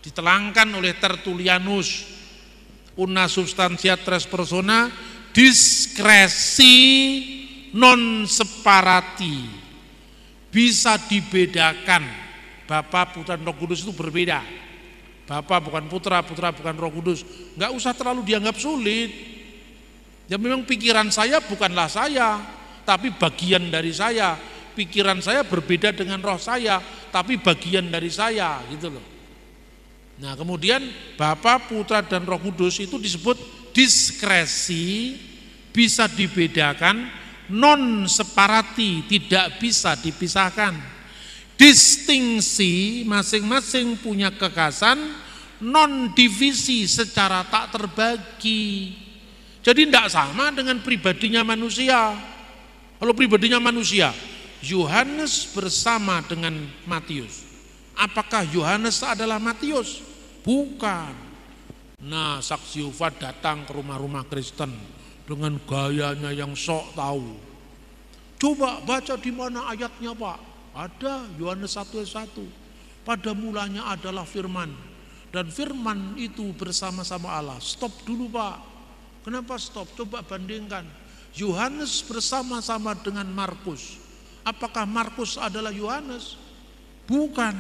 B: ditelangkan oleh tertulianus una substantia tres persona diskresi non separati bisa dibedakan Bapak Putra Roh Kudus itu berbeda Bapak bukan putra, putra bukan Roh Kudus. nggak usah terlalu dianggap sulit. Ya memang pikiran saya bukanlah saya, tapi bagian dari saya. Pikiran saya berbeda dengan roh saya, tapi bagian dari saya, gitu loh. Nah, kemudian Bapa, Putra dan Roh Kudus itu disebut diskresi, bisa dibedakan, non separati, tidak bisa dipisahkan. Distingsi masing-masing punya kekasan, non divisi secara tak terbagi. Jadi tidak sama dengan pribadinya manusia. Kalau pribadinya manusia, Yohanes bersama dengan Matius. Apakah Yohanes adalah Matius? Bukan. Nah, saksi Yufat datang ke rumah-rumah Kristen dengan gayanya yang sok tahu. Coba baca di mana ayatnya, Pak. Ada Yohanes 1 ayat 1. Pada mulanya adalah firman dan firman itu bersama-sama Allah. Stop dulu, Pak. Kenapa stop? Coba bandingkan. Yohanes bersama-sama dengan Markus. Apakah Markus adalah Yohanes? Bukan.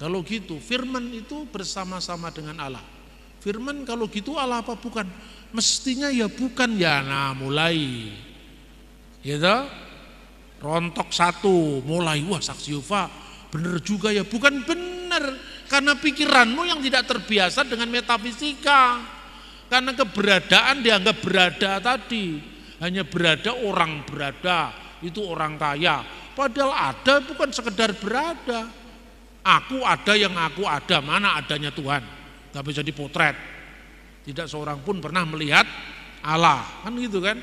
B: Kalau gitu, firman itu bersama-sama dengan Allah. Firman kalau gitu Allah apa bukan? Mestinya ya bukan ya. Nah, mulai. Ya toh? Rontok satu, mulai wah saksi Yufa. Benar juga ya bukan benar karena pikiranmu yang tidak terbiasa dengan metafisika karena keberadaan dianggap berada tadi. Hanya berada orang berada, itu orang kaya. Padahal ada bukan sekedar berada. Aku ada yang aku ada, mana adanya Tuhan. Gak bisa dipotret. Tidak seorang pun pernah melihat Allah. Kan gitu kan.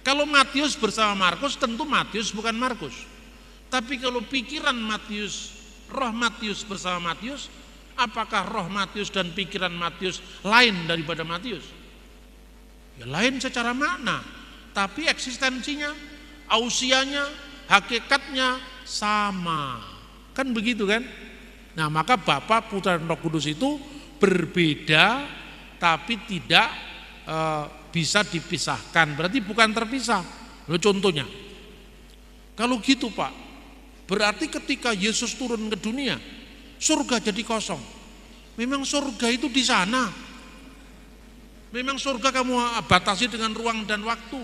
B: Kalau Matius bersama Markus, tentu Matius bukan Markus. Tapi kalau pikiran Matius, roh Matius bersama Matius, Apakah roh Matius dan pikiran Matius lain daripada Matius? Ya lain secara makna, tapi eksistensinya, ausianya, hakikatnya sama. Kan begitu kan? Nah maka Bapa, Putra dan Roh Kudus itu berbeda tapi tidak e, bisa dipisahkan. Berarti bukan terpisah. Lo contohnya, kalau gitu Pak, berarti ketika Yesus turun ke dunia, surga jadi kosong. Memang surga itu di sana. Memang surga kamu batasi dengan ruang dan waktu.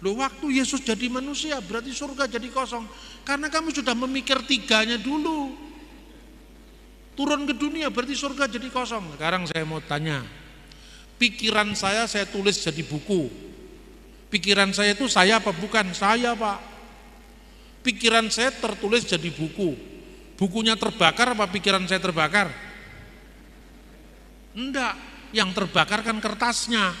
B: Loh waktu Yesus jadi manusia berarti surga jadi kosong. Karena kamu sudah memikir tiganya dulu. Turun ke dunia berarti surga jadi kosong. Sekarang saya mau tanya. Pikiran saya saya tulis jadi buku. Pikiran saya itu saya apa bukan? Saya pak. Pikiran saya tertulis jadi buku. Bukunya terbakar apa pikiran saya terbakar? Enggak, yang terbakar kan kertasnya.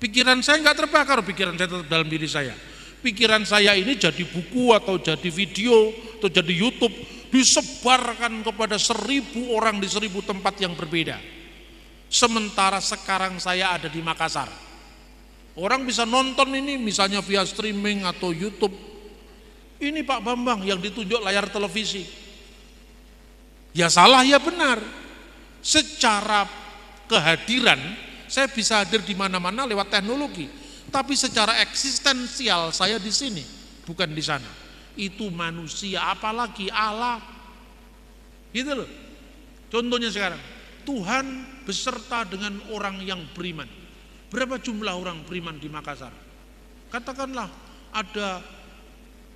B: Pikiran saya enggak terbakar, pikiran saya tetap dalam diri saya. Pikiran saya ini jadi buku atau jadi video atau jadi YouTube disebarkan kepada seribu orang di seribu tempat yang berbeda. Sementara sekarang saya ada di Makassar. Orang bisa nonton ini misalnya via streaming atau YouTube ini Pak Bambang yang ditunjuk layar televisi. Ya salah ya benar. Secara kehadiran saya bisa hadir di mana-mana lewat teknologi, tapi secara eksistensial saya di sini, bukan di sana. Itu manusia apalagi Allah. Gitu loh. Contohnya sekarang, Tuhan beserta dengan orang yang beriman. Berapa jumlah orang beriman di Makassar? Katakanlah ada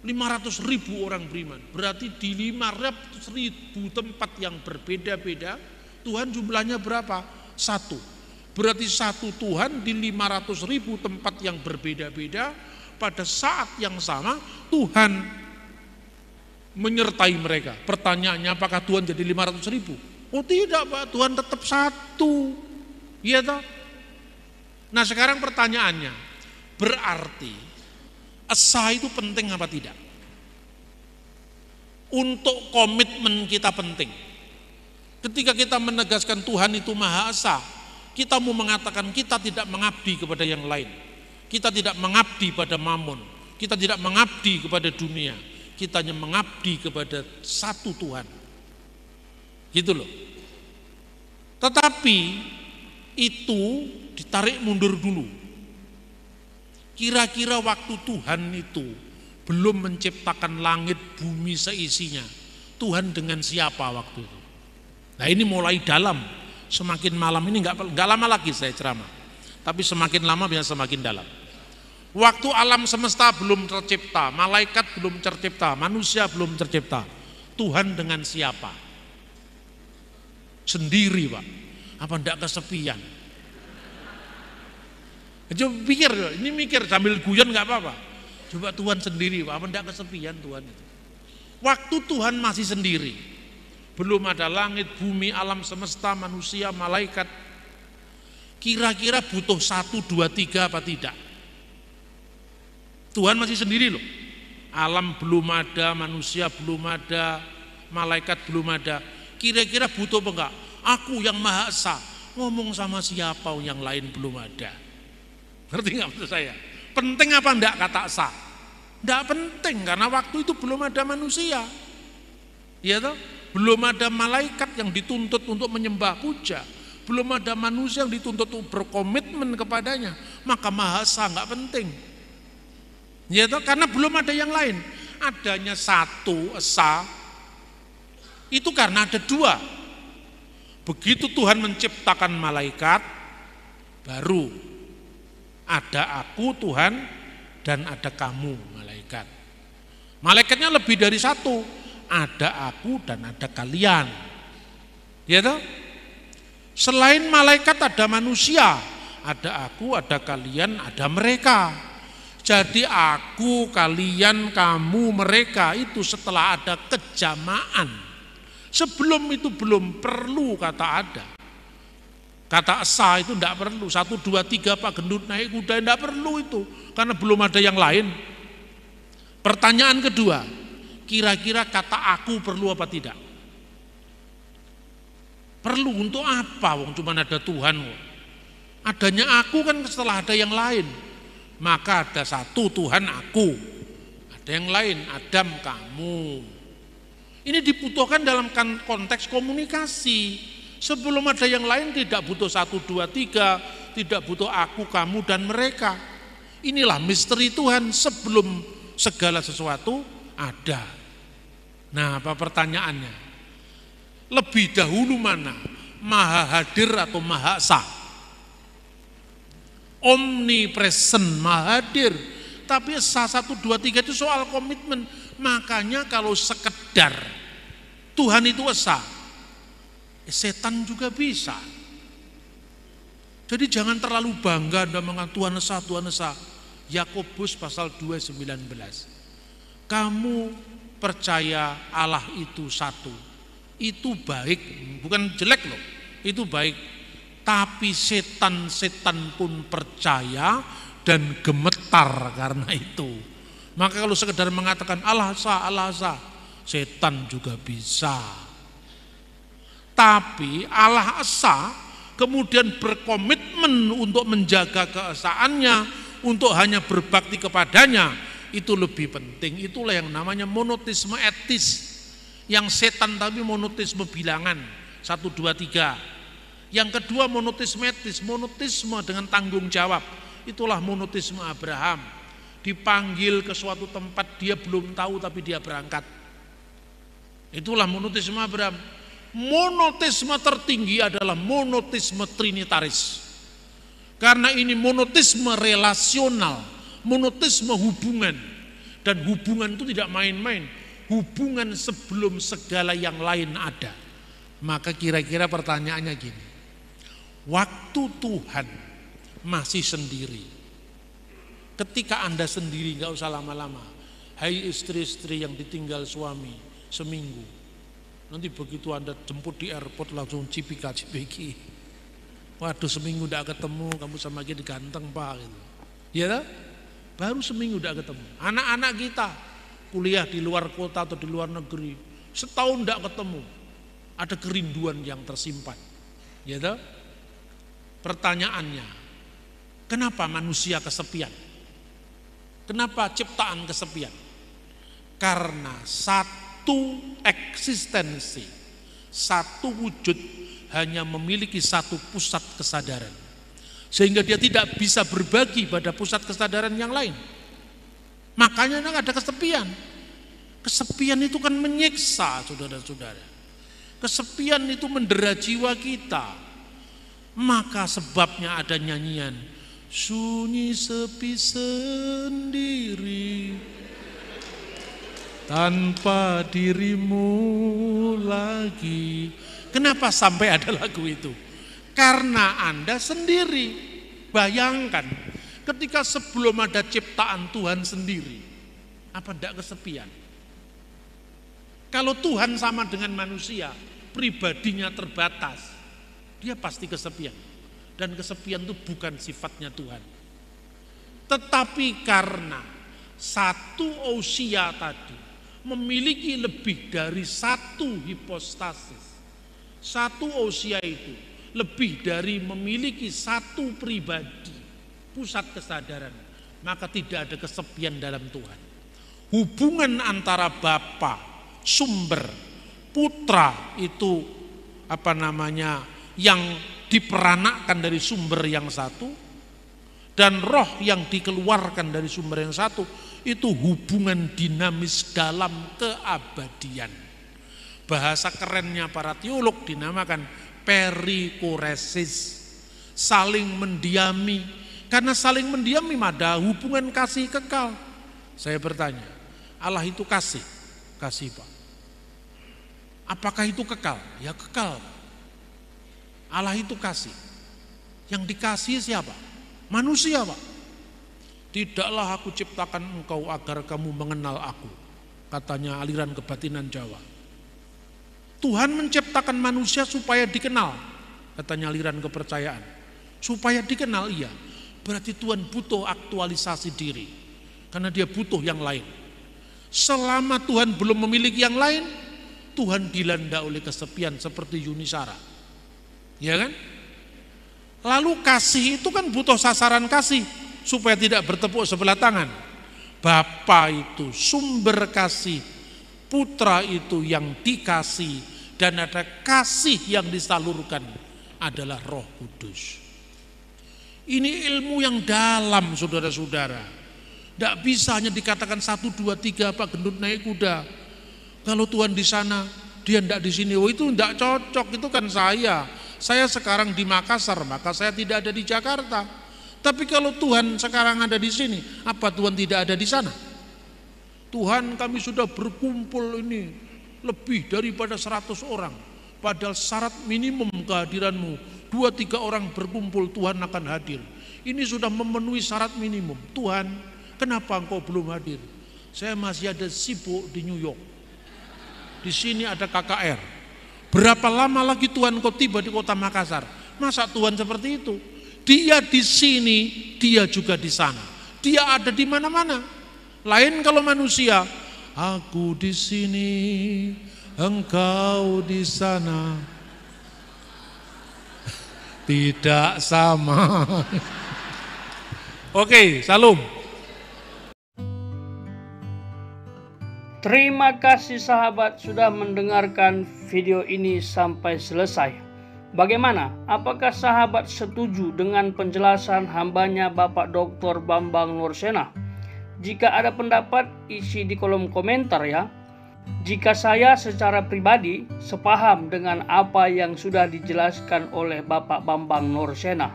B: 500 ribu orang beriman Berarti di 500 ribu tempat yang berbeda-beda Tuhan jumlahnya berapa? Satu Berarti satu Tuhan di 500 ribu tempat yang berbeda-beda Pada saat yang sama Tuhan menyertai mereka Pertanyaannya apakah Tuhan jadi 500 ribu? Oh tidak Pak, Tuhan tetap satu Iya toh? Nah sekarang pertanyaannya Berarti Asa itu penting apa tidak? Untuk komitmen kita penting. Ketika kita menegaskan Tuhan itu Maha Esa, kita mau mengatakan kita tidak mengabdi kepada yang lain. Kita tidak mengabdi pada mamon. Kita tidak mengabdi kepada dunia. Kita hanya mengabdi kepada satu Tuhan. Gitu loh. Tetapi itu ditarik mundur dulu Kira-kira waktu Tuhan itu belum menciptakan langit bumi seisinya. Tuhan dengan siapa waktu itu? Nah ini mulai dalam. Semakin malam ini nggak nggak lama lagi saya ceramah. Tapi semakin lama biasa semakin dalam. Waktu alam semesta belum tercipta, malaikat belum tercipta, manusia belum tercipta. Tuhan dengan siapa? Sendiri, Pak. Apa ndak kesepian? Coba pikir, ini mikir sambil guyon nggak apa-apa. Coba Tuhan sendiri, apa enggak kesepian Tuhan itu. Waktu Tuhan masih sendiri. Belum ada langit, bumi, alam semesta, manusia, malaikat. Kira-kira butuh satu, dua, tiga apa tidak? Tuhan masih sendiri loh. Alam belum ada, manusia belum ada, malaikat belum ada. Kira-kira butuh apa enggak? Aku yang Maha Esa, ngomong sama siapa yang lain belum ada Ngerti nggak maksud saya? Penting apa enggak kata sah? Enggak penting karena waktu itu belum ada manusia. Iya toh? Belum ada malaikat yang dituntut untuk menyembah puja. Belum ada manusia yang dituntut untuk berkomitmen kepadanya. Maka maha mahasa enggak penting. Iya toh? Karena belum ada yang lain. Adanya satu esa itu karena ada dua. Begitu Tuhan menciptakan malaikat, baru ada aku Tuhan dan ada kamu malaikat. Malaikatnya lebih dari satu. Ada aku dan ada kalian. Ya toh? Selain malaikat ada manusia, ada aku, ada kalian, ada mereka. Jadi aku, kalian, kamu, mereka itu setelah ada kejamaan. Sebelum itu belum perlu kata ada. Kata sah itu tidak perlu, satu, dua, tiga Pak Gendut naik kuda, tidak perlu itu. Karena belum ada yang lain. Pertanyaan kedua, kira-kira kata aku perlu apa tidak? Perlu untuk apa? Wong cuma ada Tuhan. Wong. Adanya aku kan setelah ada yang lain. Maka ada satu Tuhan aku. Ada yang lain, Adam kamu. Ini dibutuhkan dalam kan- konteks komunikasi Sebelum ada yang lain tidak butuh satu, dua, tiga, tidak butuh aku, kamu, dan mereka. Inilah misteri Tuhan sebelum segala sesuatu ada. Nah, apa pertanyaannya? Lebih dahulu mana? Maha hadir atau maha sah? Omnipresent, maha hadir. Tapi sah satu, dua, tiga itu soal komitmen. Makanya kalau sekedar Tuhan itu esah, Setan juga bisa. Jadi jangan terlalu bangga dan mengatakan Tuhan Esa, Tuhan Esa. Yakobus pasal 2:19. Kamu percaya Allah itu satu. Itu baik, bukan jelek loh. Itu baik. Tapi setan-setan pun percaya dan gemetar karena itu. Maka kalau sekedar mengatakan Allah sah, Allah sah, setan juga bisa tapi Allah Esa kemudian berkomitmen untuk menjaga keesaannya, untuk hanya berbakti kepadanya, itu lebih penting. Itulah yang namanya monotisme etis. Yang setan tapi monotisme bilangan. Satu, dua, tiga. Yang kedua monotisme etis, monotisme dengan tanggung jawab. Itulah monotisme Abraham. Dipanggil ke suatu tempat, dia belum tahu tapi dia berangkat. Itulah monotisme Abraham monotisme tertinggi adalah monotisme trinitaris. Karena ini monotisme relasional, monotisme hubungan. Dan hubungan itu tidak main-main. Hubungan sebelum segala yang lain ada. Maka kira-kira pertanyaannya gini. Waktu Tuhan masih sendiri. Ketika Anda sendiri nggak usah lama-lama. Hai istri-istri yang ditinggal suami seminggu Nanti begitu Anda jemput di airport langsung cipika cipiki. Waduh seminggu tidak ketemu, kamu sama dia ganteng pak. Gitu. Ya, baru seminggu tidak ketemu. Anak-anak kita kuliah di luar kota atau di luar negeri, setahun tidak ketemu. Ada kerinduan yang tersimpan. Ya, pertanyaannya, kenapa manusia kesepian? Kenapa ciptaan kesepian? Karena satu satu eksistensi, satu wujud hanya memiliki satu pusat kesadaran. Sehingga dia tidak bisa berbagi pada pusat kesadaran yang lain. Makanya ada kesepian. Kesepian itu kan menyiksa saudara-saudara. Kesepian itu mendera jiwa kita. Maka sebabnya ada nyanyian. Sunyi sepi sendiri tanpa dirimu lagi. Kenapa sampai ada lagu itu? Karena Anda sendiri. Bayangkan ketika sebelum ada ciptaan Tuhan sendiri, apa tidak kesepian? Kalau Tuhan sama dengan manusia, pribadinya terbatas, dia pasti kesepian. Dan kesepian itu bukan sifatnya Tuhan. Tetapi karena satu usia tadi memiliki lebih dari satu hipostasis. Satu usia itu lebih dari memiliki satu pribadi, pusat kesadaran, maka tidak ada kesepian dalam Tuhan. Hubungan antara Bapa, sumber, putra itu apa namanya yang diperanakan dari sumber yang satu dan roh yang dikeluarkan dari sumber yang satu itu hubungan dinamis dalam keabadian. Bahasa kerennya para teolog dinamakan perikoresis. Saling mendiami. Karena saling mendiami ada hubungan kasih kekal. Saya bertanya, Allah itu kasih. Kasih Pak. Apakah itu kekal? Ya kekal. Allah itu kasih. Yang dikasih siapa? Manusia Pak. Tidaklah aku ciptakan engkau agar kamu mengenal aku. Katanya aliran kebatinan Jawa. Tuhan menciptakan manusia supaya dikenal. Katanya aliran kepercayaan. Supaya dikenal Ia, Berarti Tuhan butuh aktualisasi diri. Karena dia butuh yang lain. Selama Tuhan belum memiliki yang lain, Tuhan dilanda oleh kesepian seperti Yunisara. Ya kan? Lalu kasih itu kan butuh sasaran kasih supaya tidak bertepuk sebelah tangan. Bapa itu sumber kasih, putra itu yang dikasih dan ada kasih yang disalurkan adalah Roh Kudus. Ini ilmu yang dalam saudara-saudara. Tidak bisa hanya dikatakan satu, dua, tiga, pak gendut naik kuda. Kalau Tuhan di sana, dia tidak di sini. Oh itu tidak cocok, itu kan saya. Saya sekarang di Makassar, maka saya tidak ada di Jakarta. Tapi kalau Tuhan sekarang ada di sini, apa Tuhan tidak ada di sana? Tuhan kami sudah berkumpul ini lebih daripada 100 orang. Padahal syarat minimum kehadiranmu, dua tiga orang berkumpul Tuhan akan hadir. Ini sudah memenuhi syarat minimum. Tuhan, kenapa engkau belum hadir? Saya masih ada sibuk di New York. Di sini ada KKR. Berapa lama lagi Tuhan kau tiba di kota Makassar? Masa Tuhan seperti itu? Dia di sini, dia juga di sana. Dia ada di mana-mana. Lain kalau manusia, aku di sini, engkau di sana. [laughs] Tidak sama.
A: [laughs] Oke, salam. Terima kasih sahabat sudah mendengarkan video ini sampai selesai. Bagaimana? Apakah sahabat setuju dengan penjelasan hambanya Bapak Dr. Bambang Nursena? Jika ada pendapat, isi di kolom komentar ya. Jika saya secara pribadi sepaham dengan apa yang sudah dijelaskan oleh Bapak Bambang Nursena.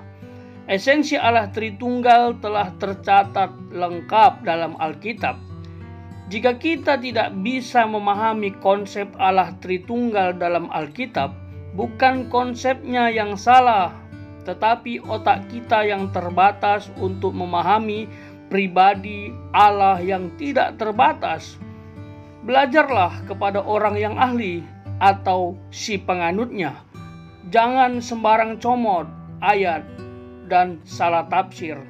A: Esensi Allah Tritunggal telah tercatat lengkap dalam Alkitab. Jika kita tidak bisa memahami konsep Allah Tritunggal dalam Alkitab, Bukan konsepnya yang salah, tetapi otak kita yang terbatas untuk memahami pribadi Allah yang tidak terbatas. Belajarlah kepada orang yang ahli atau si penganutnya. Jangan sembarang comot ayat dan salah tafsir.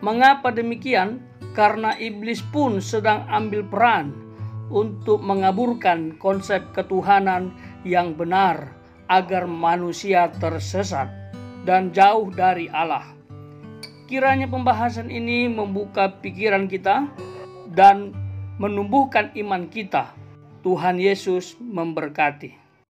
A: Mengapa demikian? Karena iblis pun sedang ambil peran untuk mengaburkan konsep ketuhanan yang benar agar manusia tersesat dan jauh dari Allah. Kiranya pembahasan ini membuka pikiran kita dan menumbuhkan iman kita. Tuhan Yesus memberkati.